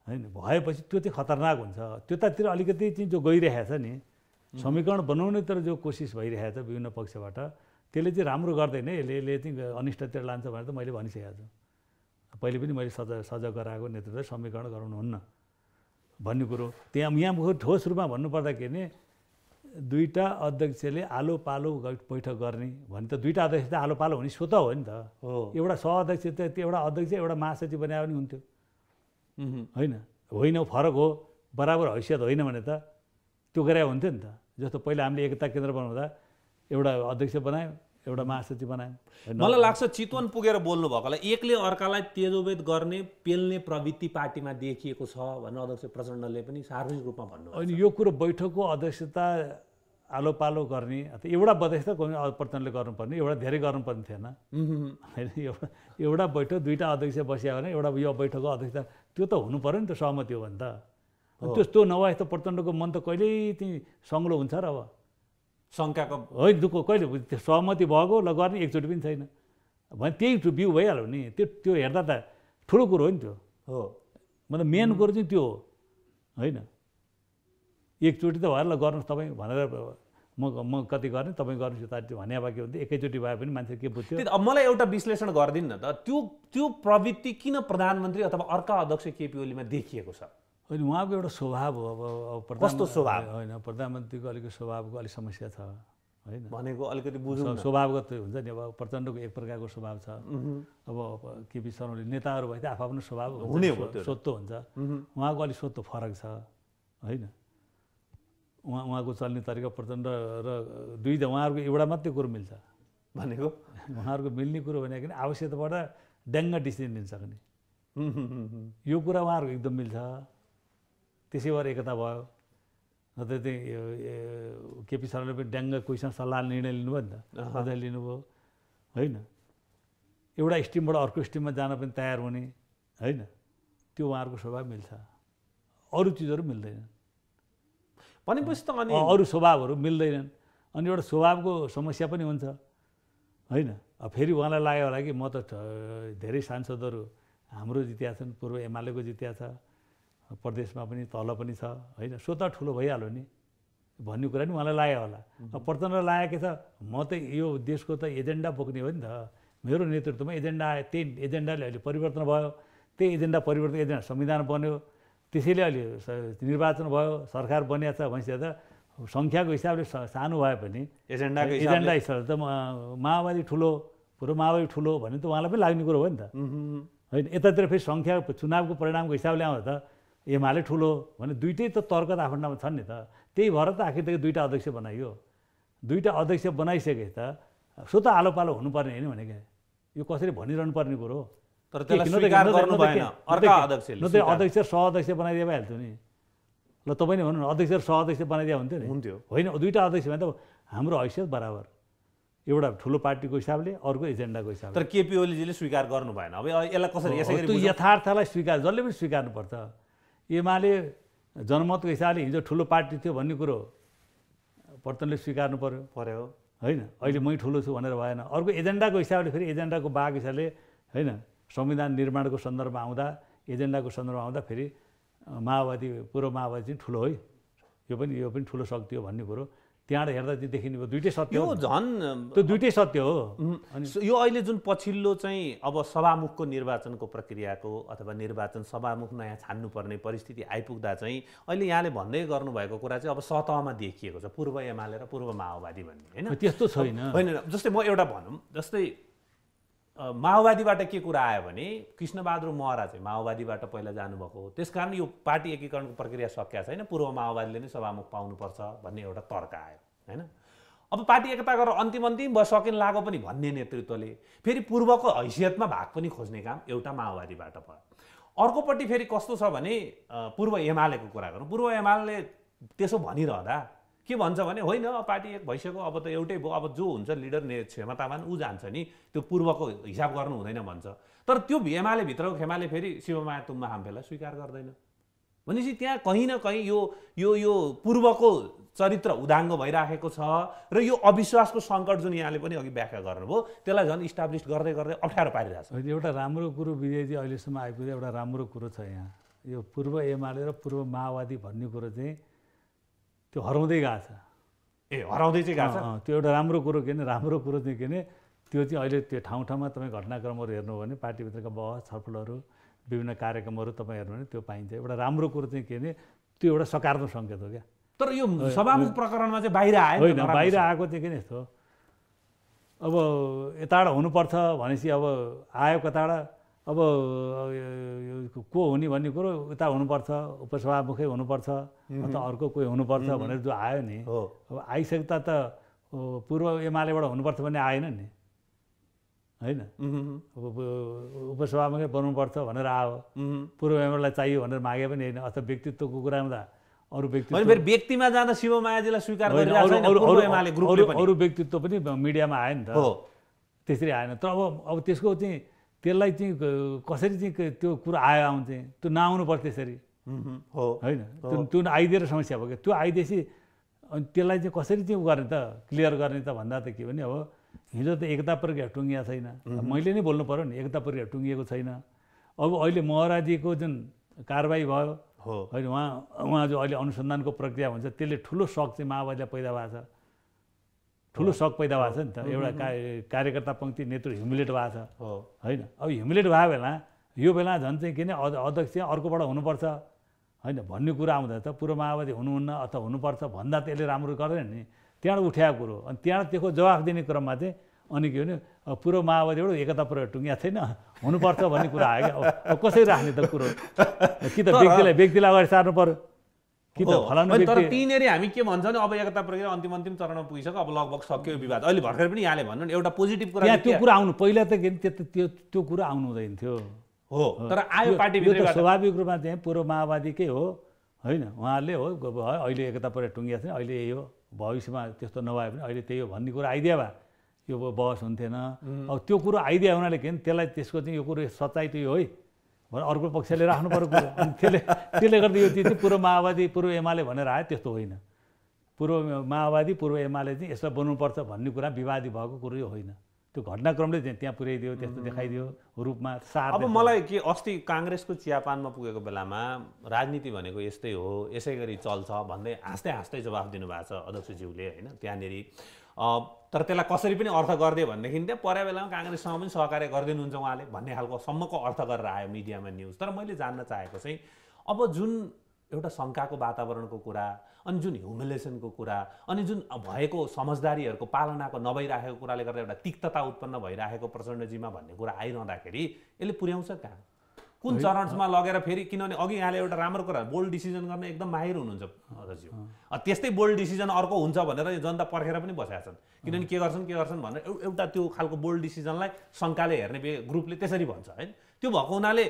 होइन भएपछि त्यो चाहिँ खतरनाक हुन्छ त्यतातिर अलिकति चाहिँ जो छ नि समीकरण बनाउनेतिर जो कोसिस भइरहेछ विभिन्न पक्षबाट त्यसले चाहिँ राम्रो गर्दैन यसले यसले चाहिँ अनिष्टतिर लान्छ भनेर त मैले भनिसकेको छु पहिले पनि मैले सजा सजा गराएको नेतृत्व समीकरण गराउनुहुन्न भन्ने कुरो त्यहाँ यहाँ ठोस रूपमा भन्नुपर्दाखेरि दुईवटा अध्यक्षले आलो पालो बैठक गर्ने भने त दुईवटा अध्यक्ष त आलो पालो हुने स्वत हो नि त हो एउटा सहअध्यक्ष त एउटा अध्यक्ष एउटा महासचिव बनाए पनि हुन्थ्यो होइन होइन फरक हो बराबर हैसियत होइन भने त त्यो गरायो हुन्थ्यो नि त जस्तो पहिला हामीले एकता केन्द्र बनाउँदा एउटा अध्यक्ष बनायौँ एउटा महासचिव बनायो मलाई लाग्छ चितवन पुगेर बोल्नु भएकोलाई एकले अर्कालाई तेजोवेद गर्ने पेल्ने प्रवृत्ति पार्टीमा देखिएको छ भनेर अध्यक्ष प्रचण्डले पनि सार्वजनिक रूपमा भन्नु अनि यो कुरो बैठकको अध्यक्षता आलो पालो गर्ने अथवा एउटा अध्यक्षता प्रचण्डले गर्नुपर्ने एउटा धेरै गर्नुपर्ने थिएन होइन एउटा एउटा बैठक दुईवटा अध्यक्ष बसियो भने एउटा यो बैठकको अध्यक्षता त्यो त हुनु पऱ्यो नि त सहमति हो भने त त्यस्तो नभए त प्रचण्डको मन त कहिल्यै त्यहीँ सङ्लो हुन्छ र अब शङ्काको होइन दुःख कहिले सहमति भएको ल गर्ने एकचोटि पनि छैन भने त्यही बिउ भइहाल्यो नि त्यो त्यो हेर्दा त ठुलो कुरो हो नि त्यो हो मतलब मेन कुरो चाहिँ त्यो हो होइन एकचोटि त भएर ल गर्नुहोस् तपाईँ भनेर म म कति गर्ने तपाईँ गर्नुहोस् त भने बाँकी के हुन्थ्यो एकैचोटि भए पनि मान्छे के बुझ्थ्यो अब मलाई एउटा विश्लेषण गरिदिनु न त त्यो त्यो प्रवृत्ति किन प्रधानमन्त्री अथवा अर्का अध्यक्ष केपी ओलीमा देखिएको छ होइन उहाँको एउटा स्वभाव हो अब कस्तो स्वभाव होइन प्रधानमन्त्रीको अलिकति स्वभावको अलिक समस्या छ होइन भनेको अलिकति बुझ्नु स्वभावगत हुन्छ नि अब प्रचण्डको एक प्रकारको स्वभाव छ अब केपी शर्माले नेताहरू भए त आफ्नो स्वभाव हुने हो हुन्छ उहाँको अलिक सोत्तो फरक छ होइन उहाँ उहाँको चल्ने तरिका प्रचण्ड र दुई त उहाँहरूको एउटा मात्रै कुरो मिल्छ भनेको उहाँहरूको मिल्ने कुरो भनेको आवश्यकताबाट ड्याङ्ग डिसिजन लिन सक्ने यो कुरा उहाँहरूको एकदम मिल्छ त्यसै भएर एकता भयो न त त्यही केपी शर्माले पनि ड्याङ्ग कोहीसँग सल्लाह निर्णय लिनुभयो नि त सधैँ लिनुभयो होइन एउटा स्टिमबाट अर्को स्टिममा जान पनि तयार हुने होइन त्यो उहाँहरूको स्वभाव मिल्छ अरू चिजहरू मिल्दैनन् भनेपछि त अनि अरू स्वभावहरू मिल्दैनन् अनि एउटा स्वभावको समस्या पनि हुन्छ होइन फेरि उहाँलाई लाग्यो होला कि म त धेरै सांसदहरू हाम्रो जितिया छन् पूर्व एमालेको जितिया छ प्रदेशमा पनि तल पनि छ होइन स्वतः ठुलो भइहाल्यो नि भन्ने कुरा नि उहाँलाई लाग्यो होला प्रचण्ड लागेको छ म त यो देशको त एजेन्डा बोक्ने हो नि त मेरो नेतृत्वमा एजेन्डा आयो त्यही एजेन्डाले अहिले परिवर्तन भयो त्यही एजेन्डा परिवर्तन एजेन्डा संविधान बन्यो त्यसैले अहिले निर्वाचन भयो सरकार बनिया छ भनेपछि त सङ्ख्याको हिसाबले सानो भए पनि एजेन्डाको एजेन्डा हिसाबले त माओवादी ठुलो पुरो माओवादी ठुलो भने त उहाँलाई पनि लाग्ने कुरो हो नि त होइन यतातिर फेरि सङ्ख्या चुनावको परिणामको हिसाबले आउँदा त एमाले ठुलो भने दुइटै त तर्क त छन् नि त त्यही भएर त आखिरदेखि दुईवटा अध्यक्ष बनाइयो दुईवटा अध्यक्ष बनाइसके त सो त आलो पालो हुनुपर्ने होइन भने क्या यो कसरी भनिरहनु पर्ने कुरो तर अध्यक्ष सहअध्यक्ष बनाइदिए भइहाल्थ्यो नि ल तपाईँले भन्नु न अध्यक्ष र सहअध्यक्ष बनाइदिए हुन्थ्यो नि हुन्थ्यो होइन दुईवटा अध्यक्ष भने त हाम्रो हैसियत बराबर एउटा ठुलो पार्टीको हिसाबले अर्को एजेन्डाको हिसाबले तर केपी ओलीजीले स्वीकार गर्नु भएन अब यसलाई कसरी यथार्थलाई स्वीकार जसले पनि स्वीकार्नुपर्छ एमाले जनमतको हिसाबले हिजो ठुलो पार्टी थियो भन्ने कुरो पर्तनले स्वीकार्नु पऱ्यो पर्यो होइन अहिले मै ठुलो छु भनेर भएन अर्को एजेन्डाको हिसाबले फेरि एजेन्डाको बाघ हिसाबले होइन संविधान निर्माणको सन्दर्भमा आउँदा एजेन्डाको सन्दर्भमा आउँदा फेरि माओवादी पूर्व माओवादी चाहिँ ठुलो है यो पनि यो पनि ठुलो शक्ति हो भन्ने कुरो त्यहाँबाट हेर्दा त्यो देखिने भयो दुइटै सत्य हो झन् त्यो दुइटै सत्य हो अनि यो अहिले जुन पछिल्लो चाहिँ अब सभामुखको निर्वाचनको प्रक्रियाको अथवा निर्वाचन सभामुख नयाँ छान्नुपर्ने परिस्थिति आइपुग्दा चाहिँ अहिले यहाँले भन्दै गर्नुभएको कुरा चाहिँ अब सतहमा देखिएको छ पूर्व एमाले र पूर्व माओवादी भन्ने होइन त्यस्तो छैन होइन जस्तै म एउटा भनौँ जस्तै माओवादीबाट के कुरा आयो भने कृष्णबहादुर महरा चाहिँ माओवादीबाट पहिला जानुभएको हो त्यसकारण यो पार्टी एकीकरणको प्रक्रिया सकिया छैन पूर्व माओवादीले नै सभामुख पाउनुपर्छ भन्ने एउटा तर्क आयो होइन अब पार्टी एकता गरेर अन्तिम अन्तिम भयो सकिन लागो पनि भन्ने नेतृत्वले फेरि पूर्वको हैसियतमा भाग पनि खोज्ने काम एउटा माओवादीबाट भयो अर्कोपट्टि फेरि कस्तो छ भने पूर्व एमालेको कुरा गरौँ पूर्व एमाले त्यसो भनिरहँदा के भन्छ भने होइन पार्टी एक भइसक्यो अब त एउटै भयो अब जो हुन्छ लिडर ने क्षमतामा ऊ जान्छ नि त्यो पूर्वको हिसाब गर्नु हुँदैन भन्छ तर त्यो एमाले भित्रको खेमाले फेरि शिवमाया तुम्बा हाम्फेलाई स्वीकार गर्दैन भनेपछि त्यहाँ कहीँ न कहीँ यो यो यो पूर्वको चरित्र उदाङ्ग भइराखेको छ र यो अविश्वासको सङ्कट जुन यहाँले पनि अघि व्याख्या गर्नुभयो त्यसलाई झन् इस्टाब्लिस गर्दै गर्दै अप्ठ्यारो पारिरहेको छ एउटा राम्रो कुरो विजयजी अहिलेसम्म आइपुग्यो एउटा राम्रो कुरो छ यहाँ यो पूर्व एमाले र पूर्व माओवादी भन्ने कुरो चाहिँ त्यो हराउँदै गएको छ ए हराउँदै चाहिँ गएको छ त्यो एउटा राम्रो कुरो के भने राम्रो कुरो चाहिँ के भने त्यो चाहिँ अहिले त्यो ठाउँ ठाउँमा तपाईँ घटनाक्रमहरू हेर्नु भने पार्टीभित्रका बहस छलफलहरू विभिन्न कार्यक्रमहरू तपाईँ हेर्नु भने त्यो पाइन्छ एउटा राम्रो कुरो चाहिँ के भने त्यो एउटा सकारात्मक सङ्केत हो क्या तर यो सभामुख प्रकरणमा चाहिँ बाहिर आयो होइन बाहिर आएको चाहिँ के यस्तो अब यताबाट हुनुपर्छ भनेपछि अब आयो कताबाट अब को हुने भन्ने कुरो उता हुनुपर्छ उपसभामुखै हुनुपर्छ अन्त अर्को कोही हुनुपर्छ भनेर जो आयो नि हो अब आइसक्दा त पूर्व एमालेबाट हुनुपर्छ भन्ने आएन नि होइन अब उपसभामुखै बनाउनुपर्छ भनेर आयो पूर्व एमालेलाई चाहियो भनेर मागे पनि होइन अथवा व्यक्तित्वको कुरा हुँदा अरू व्यक्ति फेरि व्यक्तिमा जाँदा शिवमायाजीलाई स्वीकार अरू व्यक्तित्व पनि मिडियामा आयो नि त त्यसरी आएन तर अब अब त्यसको चाहिँ त्यसलाई चाहिँ कसरी चाहिँ त्यो कुरो आयो आउँथे त्यो नआउनु पर्थ्यो त्यसरी हो होइन त्यो आइदिएर समस्या भयो क्या त्यो आइदिएपछि अनि त्यसलाई चाहिँ कसरी चाहिँ गर्ने त क्लियर गर्ने त भन्दा त के भने अब हिजो त एकता प्रक्रिया टुङ्गिया छैन मैले नै बोल्नु पऱ्यो नि एकता प्रक्रिया टुङ्गिएको छैन अब अहिले महराजीको जुन कारवाही भयो होइन उहाँ उहाँ जो अहिले अनुसन्धानको प्रक्रिया हुन्छ त्यसले ठुलो सक चाहिँ माओवादीलाई पैदा भएको छ ठुलो सक पैदा भएको छ नि त एउटा कार्यकर्ता पङ्क्ति नेतृत्व ह्युमिलेट भएको छ होइन अब ह्युमिलेट भए बेला यो बेला झन् चाहिँ किन अध्यक्ष चाहिँ अर्कोबाट हुनुपर्छ होइन भन्ने कुरा आउँदा त पूर्व माओवादी हुनुहुन्न अथवा हुनुपर्छ भन्दा त यसले राम्रो गर्दैन नि त्यहाँबाट उठ्या कुरो अनि त्यहाँबाट त्यसको जवाफ दिने क्रममा चाहिँ अनि के भने पूर्व माओवादीबाट एकतापुर टुङ्गिया छैन हुनुपर्छ भन्ने कुरा आयो क्या कसरी राख्ने त कुरो कि त व्यक्तिलाई व्यक्तिलाई अगाडि सार्नु पऱ्यो कि त तर तिनीहरू हामी के भन्छ भने अब एकता प्रक्रिया अन्तिम अन्तिम चरणमा पुगिसक्यो अब लगभग सक्यो विवाद अहिले भर्खर पनि यहाँले भन्नु नि एउटा पोजिटिभ कुरा त्यो कुरा आउनु पहिला त त्यो त्यो कुरा आउनु हुँदैन थियो हो तर आयो पार्टी स्वाभाविक रूपमा चाहिँ पूर्व माओवादीकै हो होइन उहाँहरूले हो अहिले एकता प्रक्रिया टुङ्गिया थियो अहिले यही हो भविष्यमा त्यस्तो नभए पनि अहिले त्यही हो भन्ने कुरा आइदिया भए यो बहस हुन्थेन अब त्यो कुरो आइदिया हुनाले के त्यसलाई त्यसको चाहिँ यो कुरो सच्चाइ त है अर्को पक्षले राख्नु पऱ्यो कुरो त्यसले त्यसले गर्दा यो चिज पूर्व माओवादी पूर्व एमाले भनेर आयो त्यस्तो होइन पूर्व माओवादी पूर्व एमाले चाहिँ यसलाई बनाउनुपर्छ भन्ने कुरा विवादी भएको कुरो यो होइन त्यो घटनाक्रमले त्यहाँ पुर्याइदियो त्यस्तो देखाइदियो रूपमा साथ अब मलाई के अस्ति काङ्ग्रेसको चियापानमा पुगेको बेलामा राजनीति भनेको यस्तै हो यसै गरी चल्छ भन्दै हाँस्दै हाँस्दै जवाफ दिनुभएको छ अध्यक्षज्यूले होइन त्यहाँनिर तर त्यसलाई कसरी पनि अर्थ गरिदियो भनेदेखि त्यहाँ पर्या बेलामा काङ्ग्रेससँग पनि सहकार्य गरिदिनुहुन्छ उहाँले भन्ने खालको सम्मको अर्थ गरेर आयो मिडियामा न्युज तर मैले जान्न चाहेको चाहिँ अब जुन एउटा शङ्काको वातावरणको कुरा अनि जुन ह्युमिलेसनको कुरा अनि जुन भएको समझदारीहरूको पालनाको नभइराखेको कुराले गर्दा एउटा तिक्तता उत्पन्न भइराखेको प्रचण्डजीमा भन्ने कुरा आइरहँदाखेरि यसले पुर्याउँछ कहाँ कुन चरणमा लगेर फेरि किनभने अघि यहाँले एउटा राम्रो कुरा बोल्ड डिसिजन गर्न एकदम माहिर हुनुहुन्छ अध्यक्षज्यू त्यस्तै बोल्ड डिसिजन अर्को हुन्छ भनेर यो जनता पर्खेर पनि बसेका छन् किनभने के गर्छन् के गर्छन् भनेर एउटा त्यो खालको बोल्ड डिसिजनलाई शङ्काले हेर्ने ग्रुपले त्यसरी भन्छ होइन त्यो भएको हुनाले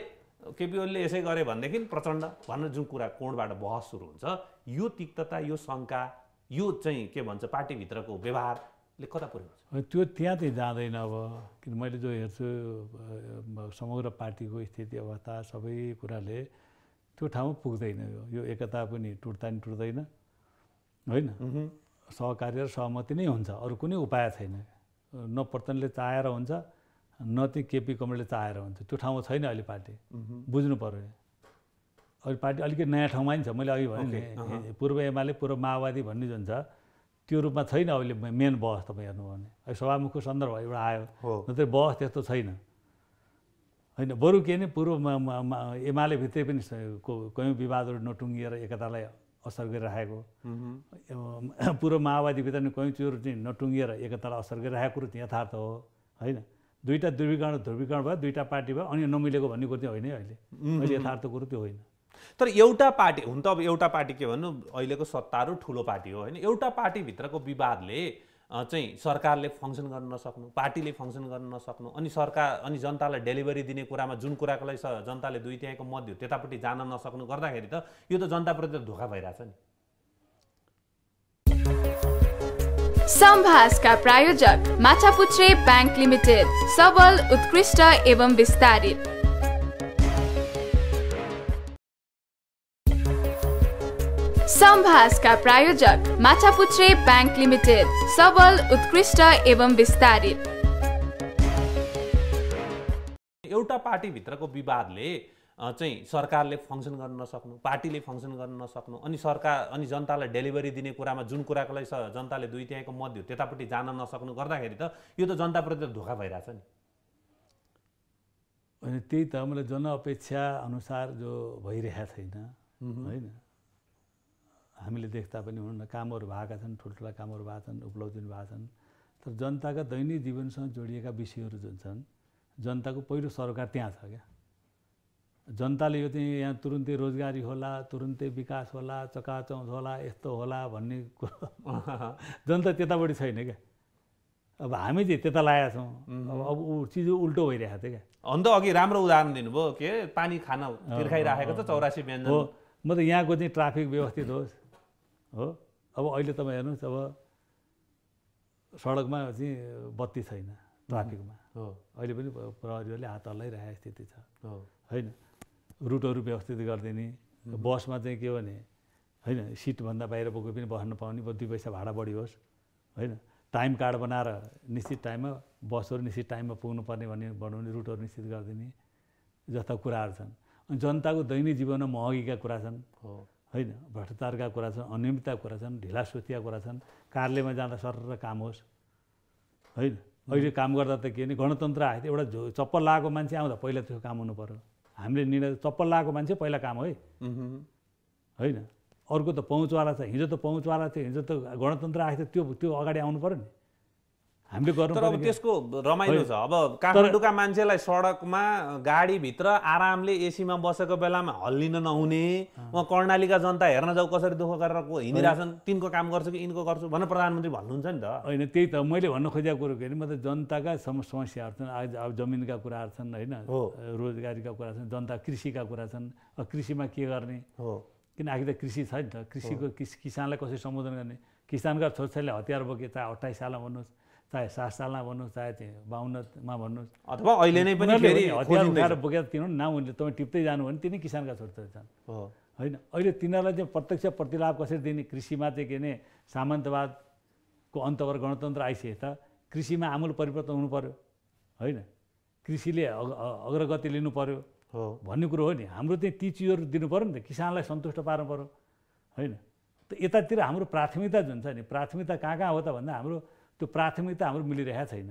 केपी ओलीले यसै गरे भनेदेखि प्रचण्ड भनेर जुन कुरा कोणबाट बहस सुरु हुन्छ यो तिक्तता यो शङ्का यो चाहिँ के भन्छ पार्टीभित्रको व्यवहार ले कता पुर्याउँछ त्यो त्यहाँ चाहिँ जाँदैन अब किन मैले जो हेर्छु समग्र पार्टीको स्थिति अवस्था सबै कुराले त्यो ठाउँमा पुग्दैन यो एकता पनि टुट्दा नि टुट्दैन होइन सहकार्य र सहमति नै हुन्छ अरू कुनै उपाय छैन न प्रचण्डले चाहेर हुन्छ न त केपी कमलले चाहेर हुन्छ त्यो ठाउँमा छैन अहिले पार्टी बुझ्नु पऱ्यो अहिले पार्टी अलिकति नयाँ ठाउँमा नि छ मैले अघि भने पूर्व एमाले पूर्व माओवादी भन्ने जुन छ त्यो रूपमा छैन अहिले मेन बहस तपाईँ हेर्नुभयो भने सभामुखको सन्दर्भ एउटा आयो नत्र बहस त्यस्तो छैन होइन बरु के नै पूर्व एमाले भित्रै पनि कयौँ विवादहरू नटुङ्गिएर एकतालाई असर गरिराखेको पूर्व माओवादीभित्र पनि कयौँ त्योहरू चाहिँ नटुङ्गिएर एकतालाई असर गरिरहेको कुरो चाहिँ यथार्थ हो होइन दुईवटा ध्रुवीकरण ध्रुवीकरण भयो दुईवटा पार्टी भयो अनि नमिलेको भन्ने कुरो चाहिँ होइन अहिले अहिले यथार्थ कुरो त्यो होइन तर एउटा पार्टी हुन त अब एउटा पार्टी के भन्नु अहिलेको सत्तारू ठुलो पार्टी हो होइन एउटा पार्टीभित्रको विवादले चाहिँ सरकारले फङ्सन गर्न नसक्नु पार्टीले फङ्सन गर्न नसक्नु अनि सरकार अनि जनतालाई डेलिभरी दिने कुरामा जुन कुराको लागि जनताले दुई मत दियो त्यतापट्टि जान नसक्नु गर्दाखेरि त यो त जनताप्रति त धोका भइरहेछ नि सम्भाषका प्रायोजक माछापुच्छ्रे ब्याङ्क लिमिटेड सबल उत्कृष्ट एवं विस्तारित सम्भासका प्रायोजक माछापुच्छ्रे ब्याङ्क लिमिटेड सबल उत्कृष्ट एवं विस्तारित एउटा पार्टीभित्रको विवादले चाहिँ सरकारले फङ्सन गर्न नसक्नु पार्टीले फङ्सन गर्न नसक्नु अनि सरकार अनि जनतालाई डेलिभरी दिने कुरामा जुन कुराको लागि जनताले दुई त्यहाँको मत दियो त्यतापट्टि जान नसक्नु गर्दाखेरि त यो त जनताप्रति त धोका भइरहेछ नि अनि त्यही त मलाई जनअपेक्षा अनुसार जो भइरहेको छैन होइन हामीले देख्दा पनि हुन्न कामहरू भएका छन् ठुल्ठुला कामहरू भएको छन् उपलब्धिहरू भएको छन् तर जनताका दैनिक जीवनसँग जोडिएका विषयहरू जुन छन् जनताको पहिलो सरकार त्यहाँ छ क्या जनताले यो चाहिँ यहाँ तुरुन्तै रोजगारी होला तुरुन्तै विकास होला चकाचौँध होला यस्तो होला भन्ने कुरो जनता त्यतापट्टि छैन क्या अब हामी चाहिँ त्यता लागेका छौँ अब ऊ चिज उल्टो भइरहेको थियो क्या अन्त अघि राम्रो उदाहरण दिनुभयो के पानी खान तिर्खाइराखेको छ चौरासी बिहान हो म त यहाँको चाहिँ ट्राफिक व्यवस्थित होस् हो अब अहिले तपाईँ हेर्नुहोस् अब सडकमा चाहिँ बत्ती छैन ट्राफिकमा हो अहिले पनि प्रहरीहरूले हात हल्लाइरहेको स्थिति छ होइन रुटहरू व्यवस्थित गरिदिने बसमा चाहिँ के भने होइन सिटभन्दा बाहिर गए पनि बस्न पाउने दुई पैसा भाडा बढी होस् होइन टाइम कार्ड बनाएर निश्चित टाइममा बसहरू निश्चित टाइममा पुग्नुपर्ने भन्ने बनाउने रुटहरू निश्चित गरिदिने जस्ता कुराहरू छन् अनि जनताको दैनिक जीवनमा महँगीका कुरा छन् हो होइन भ्रष्टाचारका कुरा छन् अनियमितता कुरा छन् ढिला कुरा छन् कार्यालयमा जाँदा सर काम होस् होइन अहिले काम गर्दा त के भने गणतन्त्र आयो एउटा झो चप्पल लगाएको मान्छे आउँदा पहिला त्यो काम हुनु पऱ्यो हामीले निर्णय चप्पल लगाएको मान्छे पहिला काम है होइन अर्को त पहुँचवाला छ हिजो त पहुँचवाला थियो हिजो त गणतन्त्र आएको थियो त्यो त्यो अगाडि आउनु पऱ्यो नि हामीले गर्नु तर अब त्यसको रमाइलो छ अब काठमाडौँका मान्छेलाई सडकमा गाडीभित्र आरामले एसीमा बसेको बेलामा हल्लिन नहुने उहाँ कर्णालीका जनता हेर्न जाऊ कसरी दुःख गरेर हिँडिरहेछन् तिनको काम गर्छु कि यिनको गर्छु भनेर प्रधानमन्त्री भन्नुहुन्छ नि त होइन त्यही त मैले भन्न खोजेको कुरो के अरे मतलब जनताका समस्याहरू छन् आज अब जमिनका कुराहरू छन् होइन रोजगारीका कुरा छन् जनता कृषिका कुरा छन् कृषिमा के गर्ने हो किन आखिर त कृषि छ नि त कृषिको किसानलाई कसरी सम्बोधन गर्ने किसानका छोरछोरीले हतियार बोके चाहे अट्ठाइस सालमा भन्नुहोस् चाहे सात सालमा भन्नुहोस् चाहे त्यहाँ बाहुन्नमा भन्नुहोस् अथवा अहिले नै पनि हतियार उठाएर बोकेर तिनीहरू नाम उनीहरूले तपाईँ टिप्दै जानु भने तिनै किसानका छोरीहरू छन् होइन अहिले तिनीहरूलाई चाहिँ प्रत्यक्ष प्रतिलाभ कसरी दिने कृषिमा चाहिँ के भने सामन्तवादको अन्तवर गणतन्त्र आइसके त कृषिमा आमूल परिवर्तन हुनु पऱ्यो होइन कृषिले अग्रगति लिनु पऱ्यो भन्ने कुरो हो नि हाम्रो चाहिँ ती चिजहरू दिनु पऱ्यो नि त किसानलाई सन्तुष्ट पार्नु पऱ्यो होइन त यतातिर हाम्रो प्राथमिकता जुन छ नि प्राथमिकता कहाँ कहाँ हो त भन्दा हाम्रो त्यो प्राथमिकता हाम्रो मिलिरहेको छैन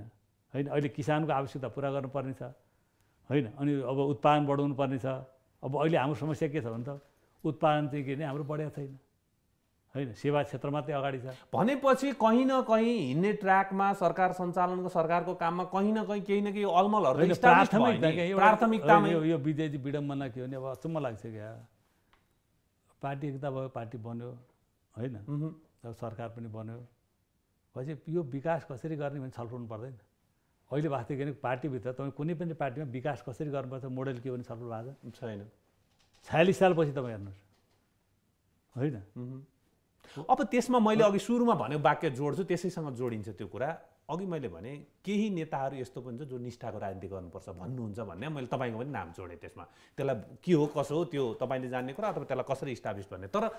होइन अहिले किसानको आवश्यकता पुरा गर्नुपर्ने छ होइन अनि अब उत्पादन बढाउनु पर्ने छ अब अहिले हाम्रो समस्या के छ भने त उत्पादन चाहिँ के नै हाम्रो बढेको छैन होइन सेवा क्षेत्र मात्रै अगाडि छ भनेपछि कहीँ न कहीँ हिँड्ने ट्र्याकमा सरकार सञ्चालनको सरकारको काममा कहीँ न कहीँ केही न केही अलमलहरू प्राथमिकता यो विदेशी विडम्बना के हो भने अब अचम्म लाग्छ क्या पार्टी एकता भयो पार्टी बन्यो होइन सरकार पनि बन्यो पछि यो विकास कसरी गर्ने भने छलफल पर्दैन अहिले भएको थियो पार्टीभित्र तपाईँ कुनै पनि पार्टीमा विकास कसरी गर्नुपर्छ मोडल के भने छलफल भएको छैन छयालिस सालपछि तपाईँ हेर्नुहोस् होइन अब त्यसमा मैले अघि सुरुमा भनेको वाक्य जोड्छु त्यसैसँग जोडिन्छ त्यो कुरा अघि मैले भने केही नेताहरू यस्तो पनि छ जो निष्ठाको राजनीति गर्नुपर्छ भन्नुहुन्छ भन्ने मैले तपाईँको पनि नाम जोडेँ त्यसमा त्यसलाई के हो कसो हो त्यो तपाईँले जान्ने कुरा अथवा त्यसलाई कसरी इस्टाब्लिस भन्ने तर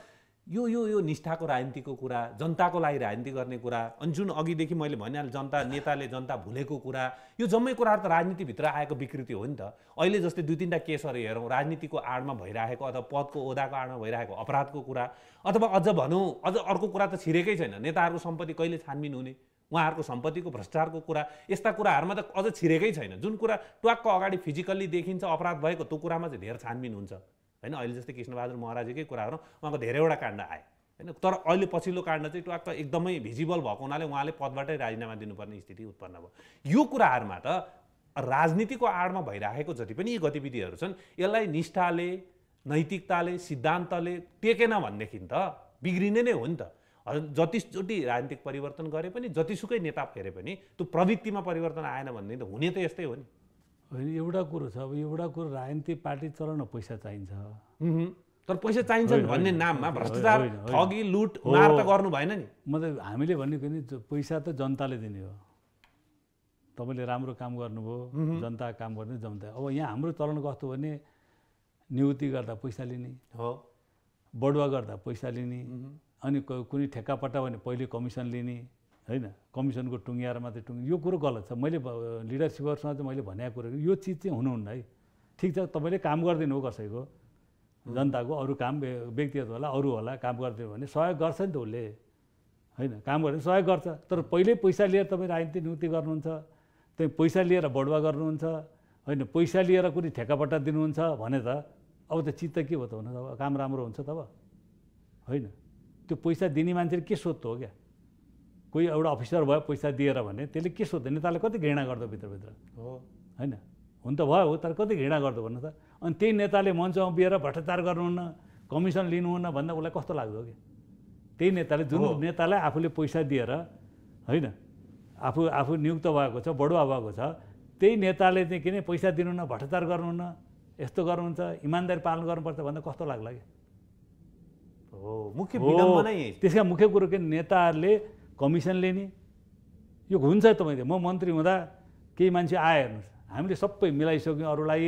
यो यो यो निष्ठाको राजनीतिको कुरा जनताको लागि राजनीति गर्ने कुरा अनि जुन अघिदेखि मैले भनिहालेँ जनता नेताले जनता भुलेको कुरा यो जम्मै कुराहरू त राजनीतिभित्र आएको विकृति हो नि त अहिले जस्तै दुई तिनवटा केसहरू हेरौँ राजनीतिको आडमा भइरहेको अथवा पदको ओदाको आडमा भइरहेको अपराधको कुरा अथवा अझ भनौँ अझ अर्को कुरा त छिरेकै छैन नेताहरूको सम्पत्ति कहिले छानबिन हुने उहाँहरूको सम्पत्तिको भ्रष्टाचारको कुरा यस्ता कुराहरूमा त अझ छिरेकै छैन जुन कुरा ट्वाक्क अगाडि फिजिकल्ली देखिन्छ अपराध भएको त्यो कुरामा चाहिँ धेर छानबिन हुन्छ होइन अहिले जस्तै कृष्णबहादुर महाराजकै कुरा गरौँ उहाँको धेरैवटा काण्ड आए होइन तर अहिले पछिल्लो काण्ड चाहिँ टक्क एकदमै भिजिबल भएको हुनाले उहाँले पदबाटै राजीनामा दिनुपर्ने स्थिति उत्पन्न भयो यो कुराहरूमा त राजनीतिको आडमा भइराखेको जति पनि यी गतिविधिहरू छन् यसलाई निष्ठाले नैतिकताले सिद्धान्तले टेकेन भनेदेखि त बिग्रिने नै हो नि त जतिचोटि राजनीतिक परिवर्तन गरे पनि जतिसुकै नेता फेरे पनि त्यो प्रवृत्तिमा परिवर्तन आएन भनेदेखि त हुने त यस्तै हो नि होइन एउटा कुरो छ अब एउटा कुरो राजनीतिक पार्टी चलाउन पैसा चाहिन्छ तर पैसा चाहिन्छ भन्ने नाममा भ्रष्टाचार ठगी लुट मार त गर्नु भएन नि मतलब हामीले भनेको नि पैसा त जनताले दिने हो तपाईँले राम्रो काम गर्नुभयो जनता काम गर्ने जनता अब यहाँ हाम्रो चलन कस्तो भने नियुक्ति गर्दा पैसा लिने हो बडुवा गर्दा पैसा लिने अनि कुनै ठेक्कापट्टा भने पहिले कमिसन लिने होइन कमिसनको टुङ्ग्याएर मात्रै टुङ्ग यो कुरो गलत छ मैले लिडरसिपहरूसँग चाहिँ मैले भनेको कुरो यो चिज चाहिँ हुनुहुन्न है ठिक छ तपाईँले काम गरिदिनु हो कसैको जनताको अरू काम व्यक्तिगत होला अरू होला काम गरिदियो भने सहयोग गर्छ नि त उसले होइन काम गरेर सहयोग गर्छ तर पहिल्यै पैसा लिएर तपाईँ राजनीति नियुक्ति गर्नुहुन्छ त्यही पैसा लिएर बढुवा गर्नुहुन्छ होइन पैसा लिएर कुनै ठेकापट्टा दिनुहुन्छ भने त अब त चित्त के हो त हुन त काम राम्रो हुन्छ तब होइन त्यो पैसा दिने मान्छेले के सोध्छ हो क्या कोही एउटा अफिसर भयो पैसा दिएर भने त्यसले के सोध्दैन नेताले कति घृणा गर्दो भित्रभित्र हो होइन हुन त भयो तर कति घृणा गर्दो भन्नु त अनि त्यही नेताले मञ्चमा उभिएर भ्रष्टाचार गर्नुहुन्न कमिसन लिनुहुन्न भन्दा उसलाई कस्तो लाग्दो कि त्यही नेताले जुन नेतालाई आफूले पैसा दिएर होइन आफू आफू नियुक्त भएको छ बडुवा भएको छ त्यही नेताले चाहिँ किन पैसा दिनुहुन्न भ्रष्टाचार गर्नुहुन्न यस्तो गर्नुहुन्छ इमान्दारी पालन गर्नुपर्छ भन्दा कस्तो लाग्ला कि हो मुख्य त्यसका मुख्य कुरो के नेताहरूले कमिसन लिने यो हुन्छ तपाईँले म मन्त्री हुँदा केही मान्छे आयो हेर्नुहोस् हामीले सबै मिलाइसक्यौँ अरूलाई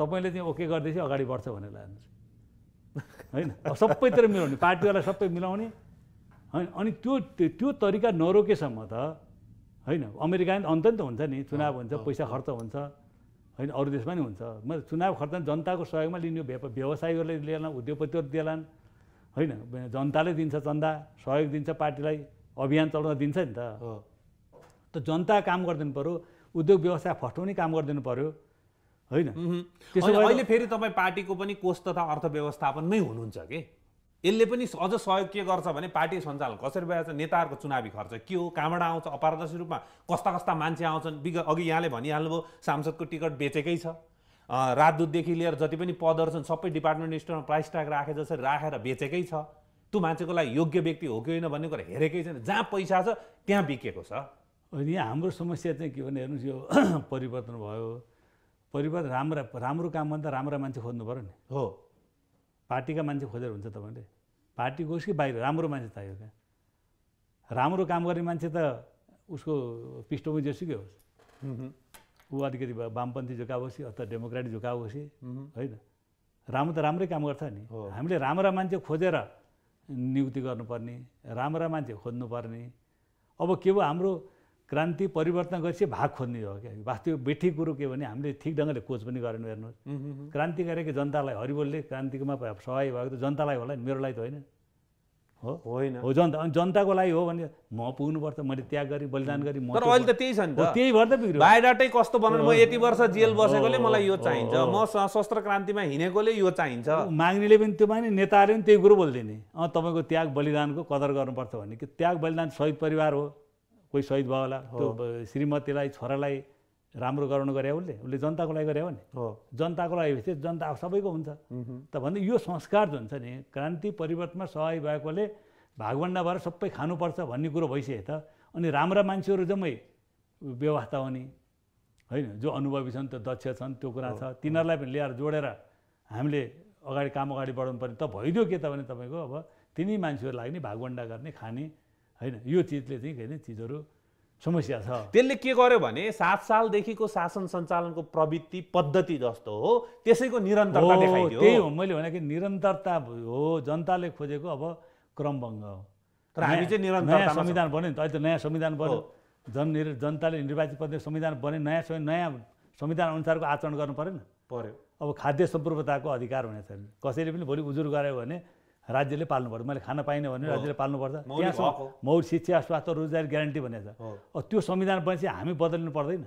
तपाईँले चाहिँ ओके गर्दैछ अगाडि बढ्छ भनेर हेर्नुहोस् होइन सबैतिर मिलाउने पार्टीवाला सबै मिलाउने होइन अनि त्यो त्यो तरिका नरोकेसम्म त होइन अमेरिका अन्त नि त हुन्छ नि चुनाव हुन्छ पैसा खर्च हुन्छ होइन अरू देशमा नि हुन्छ म चुनाव खर्च जनताको सहयोगमा लिने व्यवसायीहरूले लिएन उद्योगपतिहरू दिएलान् होइन जनताले दिन्छ चन्दा सहयोग दिन्छ पार्टीलाई अभियान चलाउन दिन्छ नि त हो त जनता काम गरिदिनु पऱ्यो उद्योग व्यवसाय फस्टाउने काम गरिदिनु पऱ्यो होइन अहिले फेरि तपाईँ पार्टीको पनि कोष तथा अर्थव्यवस्थापनमै हुनुहुन्छ कि यसले पनि अझ सहयोग के गर्छ भने पार्टी सञ्चालन कसरी भइहाल्छ नेताहरूको चुनावी खर्च के हो कहाँबाट आउँछ अपारदर्शी रूपमा कस्ता कस्ता मान्छे आउँछन् अघि यहाँले भनिहाल्नुभयो सांसदको टिकट बेचेकै छ राजदूतदेखि लिएर जति पनि पदहरू छन् सबै डिपार्टमेन्ट स्टोरमा प्राइस ट्याग राखे जसरी राखेर बेचेकै छ त्यो मान्छेको लागि योग्य व्यक्ति हो कि होइन भन्ने कुरा हेरेकै छैन जहाँ पैसा छ त्यहाँ बिकेको छ अनि यहाँ हाम्रो समस्या चाहिँ के भने हेर्नुहोस् यो परिवर्तन भयो परिवर्तन राम्रा राम्रो त राम्रा मान्छे खोज्नु पऱ्यो नि हो पार्टीका मान्छे खोजेर हुन्छ तपाईँले पार्टीको कि बाहिर राम्रो मान्छे चाहियो क्या राम्रो काम गर्ने मान्छे त उसको पृष्ठभूमि जसुकै होस् ऊ अलिकति वामपन्थी झुकाव होस् अथवा डेमोक्राटिक झुकाव होस् होइन राम्रो त राम्रै काम गर्छ नि हामीले राम्रा मान्छे खोजेर नियुक्ति गर्नुपर्ने राम्रा मान्छे खोज्नुपर्ने अब के भयो हाम्रो क्रान्ति परिवर्तन गरेपछि भाग खोज्ने हो क्या वास्तविक बेठी कुरो के भने हामीले ठिक ढङ्गले कोच पनि गरेन हेर्नुहोस् क्रान्ति गरेको जनतालाई हरिबोलले क्रान्तिकोमा सहयोग भएको त जनतालाई होला नि मेरो लागि त होइन हो होइन हो जनता अनि जनताको लागि हो भने म पुग्नुपर्छ मैले त्याग गरेँ बलिदान गरेँ तर अहिले त त्यही छ नि त त्यही भएर त बिग्रियो बायोडाटै कस्तो बनाउनु म यति वर्ष जेल बसेकोले मलाई यो चाहिन्छ म सशस्त्र क्रान्तिमा हिँडेकोले यो चाहिन्छ माग्नेले पनि त्यो माने नेताहरूले पनि त्यही कुरो बोलिदिने अँ तपाईँको त्याग बलिदानको कदर गर्नुपर्छ भने कि त्याग बलिदान शहीद परिवार हो कोही शहीद भयो होला त्यो श्रीमतीलाई छोरालाई राम्रो गराउनु गरे उसले उसले जनताको लागि गरे हो नि जनताको लागि भएपछि जनता सबैको हुन्छ त भन्दा यो संस्कार जुन छ नि क्रान्ति परिवर्तनमा सहभागी भएकोले भागभन्डा भएर सबै खानुपर्छ भन्ने कुरो भइसक्यो त अनि राम्रा मान्छेहरू जम्मै व्यवस्था हुने होइन जो अनुभवी छन् त्यो दक्ष छन् त्यो कुरा छ तिनीहरूलाई पनि ल्याएर जोडेर हामीले अगाडि काम अगाडि बढाउनु पर्ने त भइदियो के त भने तपाईँको अब तिनी मान्छेहरू लाग्ने भागभन्डा गर्ने खाने होइन यो चिजले चाहिँ के अरे चिजहरू समस्या छ त्यसले के गर्यो भने सात सालदेखिको शासन सञ्चालनको प्रवृत्ति पद्धति जस्तो हो त्यसैको निरन्तरता हो त्यही हो मैले भने कि निरन्तरता हो जनताले खोजेको अब क्रमभङ्ग हो तर हामी चाहिँ नयाँ संविधान बन्यो नि त अहिले त नयाँ संविधान बन्यो जन निर् जनताले निर्वाचित पर्ने संविधान बन्यो नयाँ नयाँ संविधान अनुसारको आचरण गर्नु पऱ्यो नि पऱ्यो अब खाद्य सम्पूर्वताको अधिकार हुने छैन कसैले पनि भोलि उजुर गऱ्यो भने राज्यले पाल्नु पर्यो मैले खान पाइनँ भने राज्यले पाल्नुपर्छ मौर शिक्षा स्वास्थ्य रोजगार ग्यारेन्टी भनेको छ त्यो संविधान बनेपछि हामी बदलिनु पर्दैन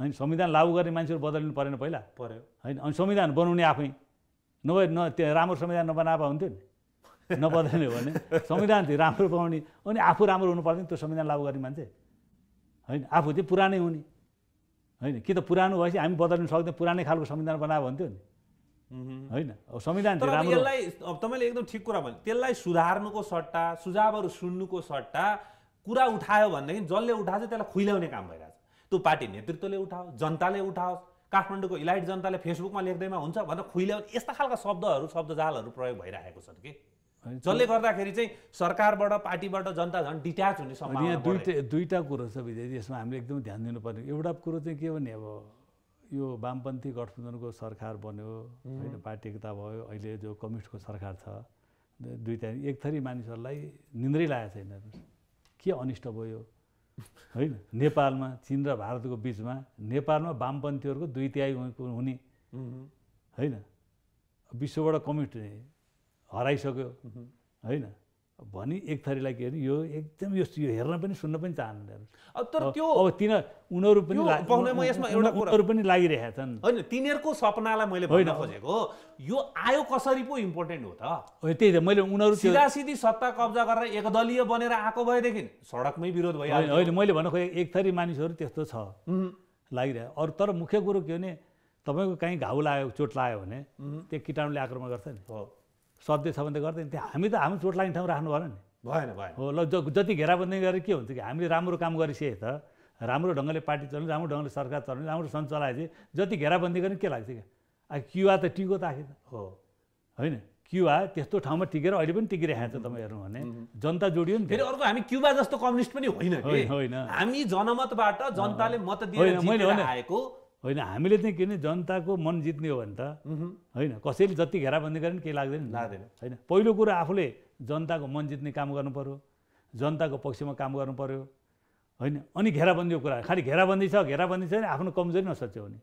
होइन संविधान लागू गर्ने मान्छेहरू बदलिनु परेन पहिला पऱ्यो होइन अनि संविधान बनाउने आफै नभए न त्यो राम्रो संविधान नबनाएको हुन्थ्यो नि नबदल्ने हो भने संविधान चाहिँ राम्रो बनाउने अनि आफू राम्रो हुनु पर्थ्यो नि त्यो संविधान लागू गर्ने मान्छे होइन आफू चाहिँ पुरानै हुने होइन कि त पुरानो भएपछि हामी बदल्नु सक्दैन पुरानै खालको संविधान बनायो भन्थ्यो नि होइन संविधान यसलाई अब तपाईँले एकदम ठिक कुरा भन्यो त्यसलाई सुधार्नुको सट्टा सुझावहरू सुन्नुको सट्टा कुरा उठायो भनेदेखि जसले उठाएछ त्यसलाई खुइल्याउने काम भइरहेछ त्यो पार्टी नेतृत्वले उठाओस् जनताले उठाओस् काठमाडौँको इलाइट जनताले फेसबुकमा लेख्दैमा हुन्छ भनेर खुइल्याउने यस्ता खालका शब्दहरू शब्दजालहरू प्रयोग भइरहेको छन् कि जसले गर्दाखेरि चाहिँ सरकारबाट पार्टीबाट जनता झन् डिट्याच हुने सम्भावना दुईवटा दुईवटा कुरो छ विद्यार्थी यसमा हामीले एकदम ध्यान दिनुपर्ने एउटा कुरो चाहिँ के भने अब यो वामपन्थी गठबन्धनको सरकार बन्यो होइन पार्टी एकता भयो अहिले जो कम्युनिस्टको सरकार छ दुईवटा एक थरी मानिसहरूलाई निन्द्रै लागेको छैन के अनिष्ट भयो होइन नेपालमा चिन र भारतको बिचमा नेपालमा वामपन्थीहरूको दुई तिहाई हुने होइन विश्वबाट कम्युनिस्ट हराइसक्यो होइन भने एक थरीलाई के अरे यो एकदम यो हेर्न पनि सुन्न पनि अब तर त्यो अब तिन उनीहरू पनि यसमा एउटा उनीहरू पनि लागिरहेका छन् होइन तिनीहरूको सपनालाई मैले होइन खोजेको यो आयो कसरी पो इम्पोर्टेन्ट हो त त्यही त मैले उनीहरू सिधा सिधी सत्ता कब्जा गरेर एकदलीय बनेर आएको भएदेखि सडकमै विरोध भयो होइन मैले भन्न खोजेको एक थरी मानिसहरू त्यस्तो छ लागिरहे अरू तर मुख्य कुरो के भने तपाईँको काहीँ घाउ लाग्यो चोट लाग्यो भने त्यो किटाणुले आक्रमण गर्छ नि हो सत्य छ भने त गर्दैन त्यहाँ हामी त हामी चोट लाग्ने ठाउँ राख्नु भएन नि भएन भएन हो ल जति घेराबन्दी गरेर के हुन्छ कि हामीले राम्रो काम गरिसके त राम्रो ढङ्गले पार्टी चल्ने राम्रो ढङ्गले सरकार चल्ने राम्रो सन् चलाएपछि जति घेराबन्दी गर्ने के लाग्छ क्या अब क्युआ त टिको त हो होइन क्युवा त्यस्तो ठाउँमा टिकेर अहिले पनि टिकिरहेको छ तपाईँ हेर्नु भने जनता जोडियो नि फेरि अर्को हामी क्युबा जस्तो कम्युनिस्ट पनि होइन होइन हामी जनमतबाट जनताले मत दिएर आएको होइन हामीले चाहिँ के किन जनताको मन जित्ने हो भने त होइन कसैले जति घेराबन्दी गरे पनि केही लाग्दैन लाग्दैन होइन पहिलो कुरो आफूले जनताको मन जित्ने काम गर्नु पऱ्यो जनताको पक्षमा काम गर्नु पऱ्यो होइन अनि घेराबन्दीको कुरा खालि घेराबन्दी छ घेराबन्दी छ भने आफ्नो कमजोरी नसच्याउने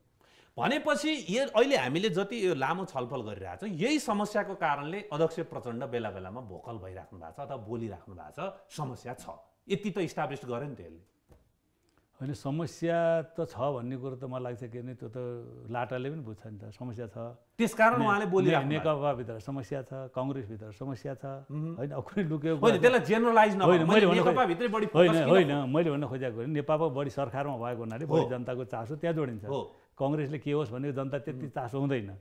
भनेपछि यो अहिले हामीले जति यो लामो छलफल गरिरहेछौँ यही समस्याको कारणले अध्यक्ष प्रचण्ड बेला बेलामा भोकल भइराख्नु भएको छ अथवा बोलिराख्नु भएको छ समस्या छ यति त इस्टाब्लिस गर्यो नि त्यसले होइन समस्या त छ भन्ने कुरो त मलाई लाग्छ किनभने त्यो त लाटाले पनि बुझ्छ नि त समस्या छ त्यसकारण उहाँले बोले नेकपाभित्र समस्या छ कङ्ग्रेसभित्र समस्या छ होइन अखुरी लुकेको होइन होइन मैले भन्न खोजेको नेपालको बढी सरकारमा भएको हुनाले बढी जनताको चासो त्यहाँ जोडिन्छ कङ्ग्रेसले के होस् भनेको जनता त्यति चासो हुँदैन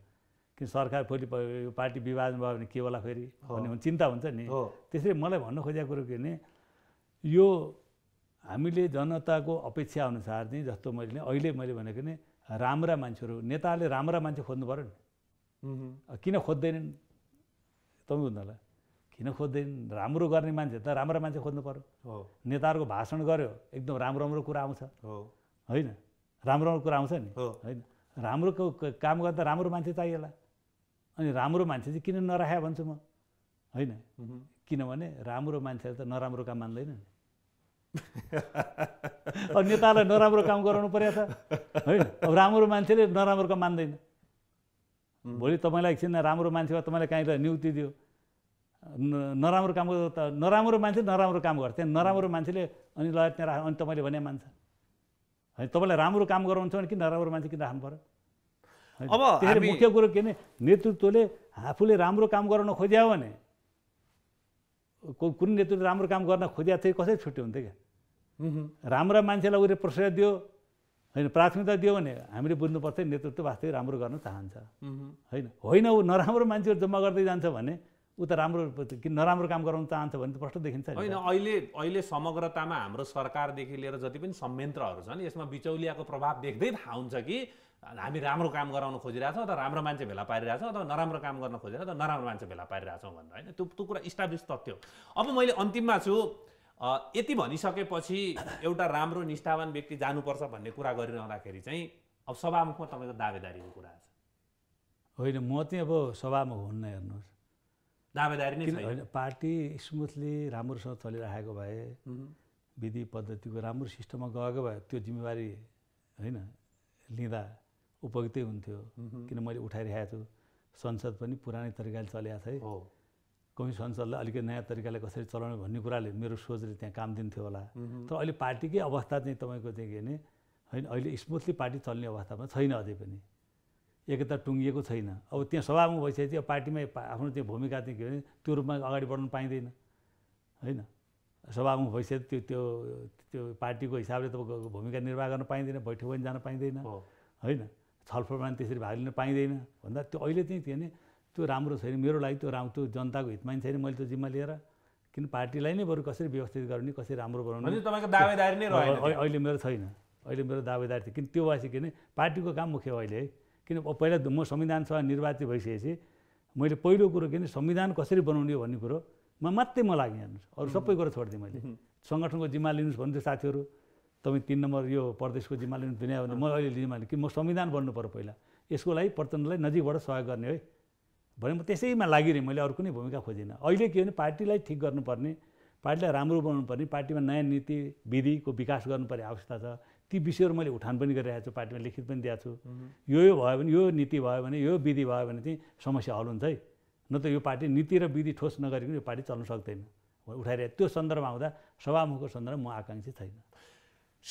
किन सरकार फेरि पार्टी विभाजन भयो भने के होला फेरि भन्ने चिन्ता हुन्छ नि त्यसरी मलाई भन्न खोजेको कुरो के भने यो हामीले जनताको अपेक्षा अनुसार चाहिँ जस्तो मैले अहिले मैले भनेको नि राम्रा मान्छेहरू नेताले राम्रा मान्छे खोज्नु पऱ्यो नि किन खोज्दैनन् तपाईँ होला किन खोज्दैन राम्रो गर्ने मान्छे त राम्रो मान्छे खोज्नु पऱ्यो नेताहरूको भाषण गऱ्यो एकदम राम्रो राम्रो कुरा आउँछ होइन राम्रो राम्रो कुरा आउँछ नि होइन राम्रो काम गर्दा राम्रो मान्छे चाहिएला अनि राम्रो मान्छे चाहिँ किन नराख्या भन्छु म होइन किनभने राम्रो मान्छेले त नराम्रो काम मान्दैन नि नेतालाई नराम्रो काम गराउनु परेको छ होइन अब राम्रो मान्छेले नराम्रो काम मान्दैन भोलि तपाईँलाई एकछिन राम्रो मान्छे भए तपाईँलाई त नियुक्ति दियो नराम्रो काम त नराम्रो मान्छे नराम्रो काम गर्छ त्यहाँ नराम्रो मान्छेले अनि लगायत राख अनि तपाईँले भने मान्छ होइन तपाईँलाई राम्रो काम गराउनु छ भने किन नराम्रो मान्छे किन राख्नु पऱ्यो अब त्यसरी मुख्य कुरो के भने नेतृत्वले आफूले राम्रो काम गराउन खोज्यो भने कुन नेतृत्वले राम्रो काम गर्न खोज्या थियो कसरी छुट्टी हुन्थ्यो क्या Mm-hmm. राम्रा मान्छेलाई उसले प्रश्रय दियो होइन प्राथमिकता दियो भने हामीले बुझ्नुपर्छ नेतृत्व वास्तविक राम्रो गर्न चाहन्छ mm-hmm. होइन होइन ऊ नराम्रो मान्छेहरू जम्मा गर्दै जान्छ भने ऊ त राम्रो कि नराम्रो काम गराउन चाहन्छ भने त प्रश्न देखिन्छ होइन अहिले अहिले समग्रतामा हाम्रो सरकारदेखि लिएर जति पनि संयन्त्रहरू छन् यसमा बिचौलियाको प्रभाव देख्दै थाहा हुन्छ कि हामी राम्रो काम गराउन खोजिरहेछौँ अथवा राम्रो मान्छे भेला पारिरहेछौँ अथवा नराम्रो काम गर्न खोजिरहेको अथवा नराम्रो मान्छे भेला पारिरहेछौँ भनेर होइन त्यो त्यो कुरा इस्टाब्लिस तथ्य अब मैले अन्तिममा छु यति भनिसकेपछि एउटा राम्रो निष्ठावान व्यक्ति जानुपर्छ भन्ने कुरा गरिरहँदाखेरि चाहिँ अब सभामुखमा तपाईँको दावेदारीको कुरा छ होइन म चाहिँ अब सभामुख हुन्न हेर्नुहोस् दावेदारी नै होइन पार्टी स्मुथली राम्रोसँग चलिराखेको भए विधि पद्धतिको राम्रो सिस्टममा गएको भए त्यो जिम्मेवारी होइन लिँदा उपयुक्तै हुन्थ्यो किन मैले उठाइरहेको छु संसद पनि पुरानै तरिकाले चलेको थिएँ कमिस अञ्चललाई अलिकति नयाँ तरिकाले कसरी चलाउने भन्ने कुराले मेरो सोचले त्यहाँ काम दिन्थ्यो होला तर अहिले पार्टीकै अवस्था चाहिँ तपाईँको चाहिँ के भने होइन अहिले स्मुथली पार्टी चल्ने अवस्थामा छैन अझै पनि एकता टुङ्गिएको छैन अब त्यहाँ सभामा भइसकेपछि अब पार्टीमा आफ्नो त्यो भूमिका चाहिँ के भने त्यो रूपमा अगाडि बढ्नु पाइँदैन होइन सभामुख भइसक्यो त्यो त्यो त्यो पार्टीको हिसाबले तपाईँको भूमिका निर्वाह गर्न पाइँदैन बैठक पनि जान पाइँदैन होइन छलफलमा त्यसरी भाग लिन पाइँदैन भन्दा त्यो अहिले चाहिँ त्यो नै त्यो राम्रो छैन मेरो लागि त्यो राम्रो त्यो जनताको हितमा नि छैन मैले त्यो जिम्मा लिएर किन पार्टीलाई नै बरु कसरी व्यवस्थित गर्ने कसरी राम्रो बनाउने तपाईँको दावेदारी नै रह्यो अहिले मेरो छैन अहिले मेरो दावेदारी थियो किन त्यो भएपछि किन पार्टीको काम मुख्य हो अहिले है किन पहिला म संविधान सभा निर्वाचित भइसकेपछि मैले पहिलो कुरो किन संविधान कसरी बनाउने हो भन्ने कुरोमा मात्रै म लागेँ हेर्नुहोस् अरू सबै कुरो छोडिदिएँ मैले सङ्गठनको जिम्मा लिनुहोस् भन्थ्यो साथीहरू तपाईँ तिन नम्बर यो प्रदेशको जिम्मा लिनु दुनियाँ भने म अहिले जिम्मा लिएँ कि म संविधान बन्नु पऱ्यो पहिला यसको लागि प्रचण्डलाई नजिकबाट सहयोग गर्ने है भने म त्यसैमा लागिरहेँ मैले अरू कुनै भूमिका खोजिनँ अहिले के भने पार्टीलाई ठिक गर्नुपर्ने पार्टीलाई राम्रो बनाउनुपर्ने पार्टीमा नयाँ नीति विधिको विकास गर्नुपर्ने आवश्यकता छ ती विषयहरू मैले उठान पनि गरिरहेको छु पार्टीमा लिखित पनि दिएको छु यो यो भयो भने यो नीति भयो भने यो विधि भयो भने चाहिँ समस्या हल हुन्छ है त यो पार्टी नीति र विधि ठोस नगरिकन यो पार्टी चल्न सक्दैन उठाइरहेको त्यो सन्दर्भमा आउँदा सभामुखको सन्दर्भ म आकाङ्क्षी छैन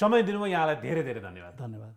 समय दिनुभयो यहाँलाई धेरै धेरै धन्यवाद धन्यवाद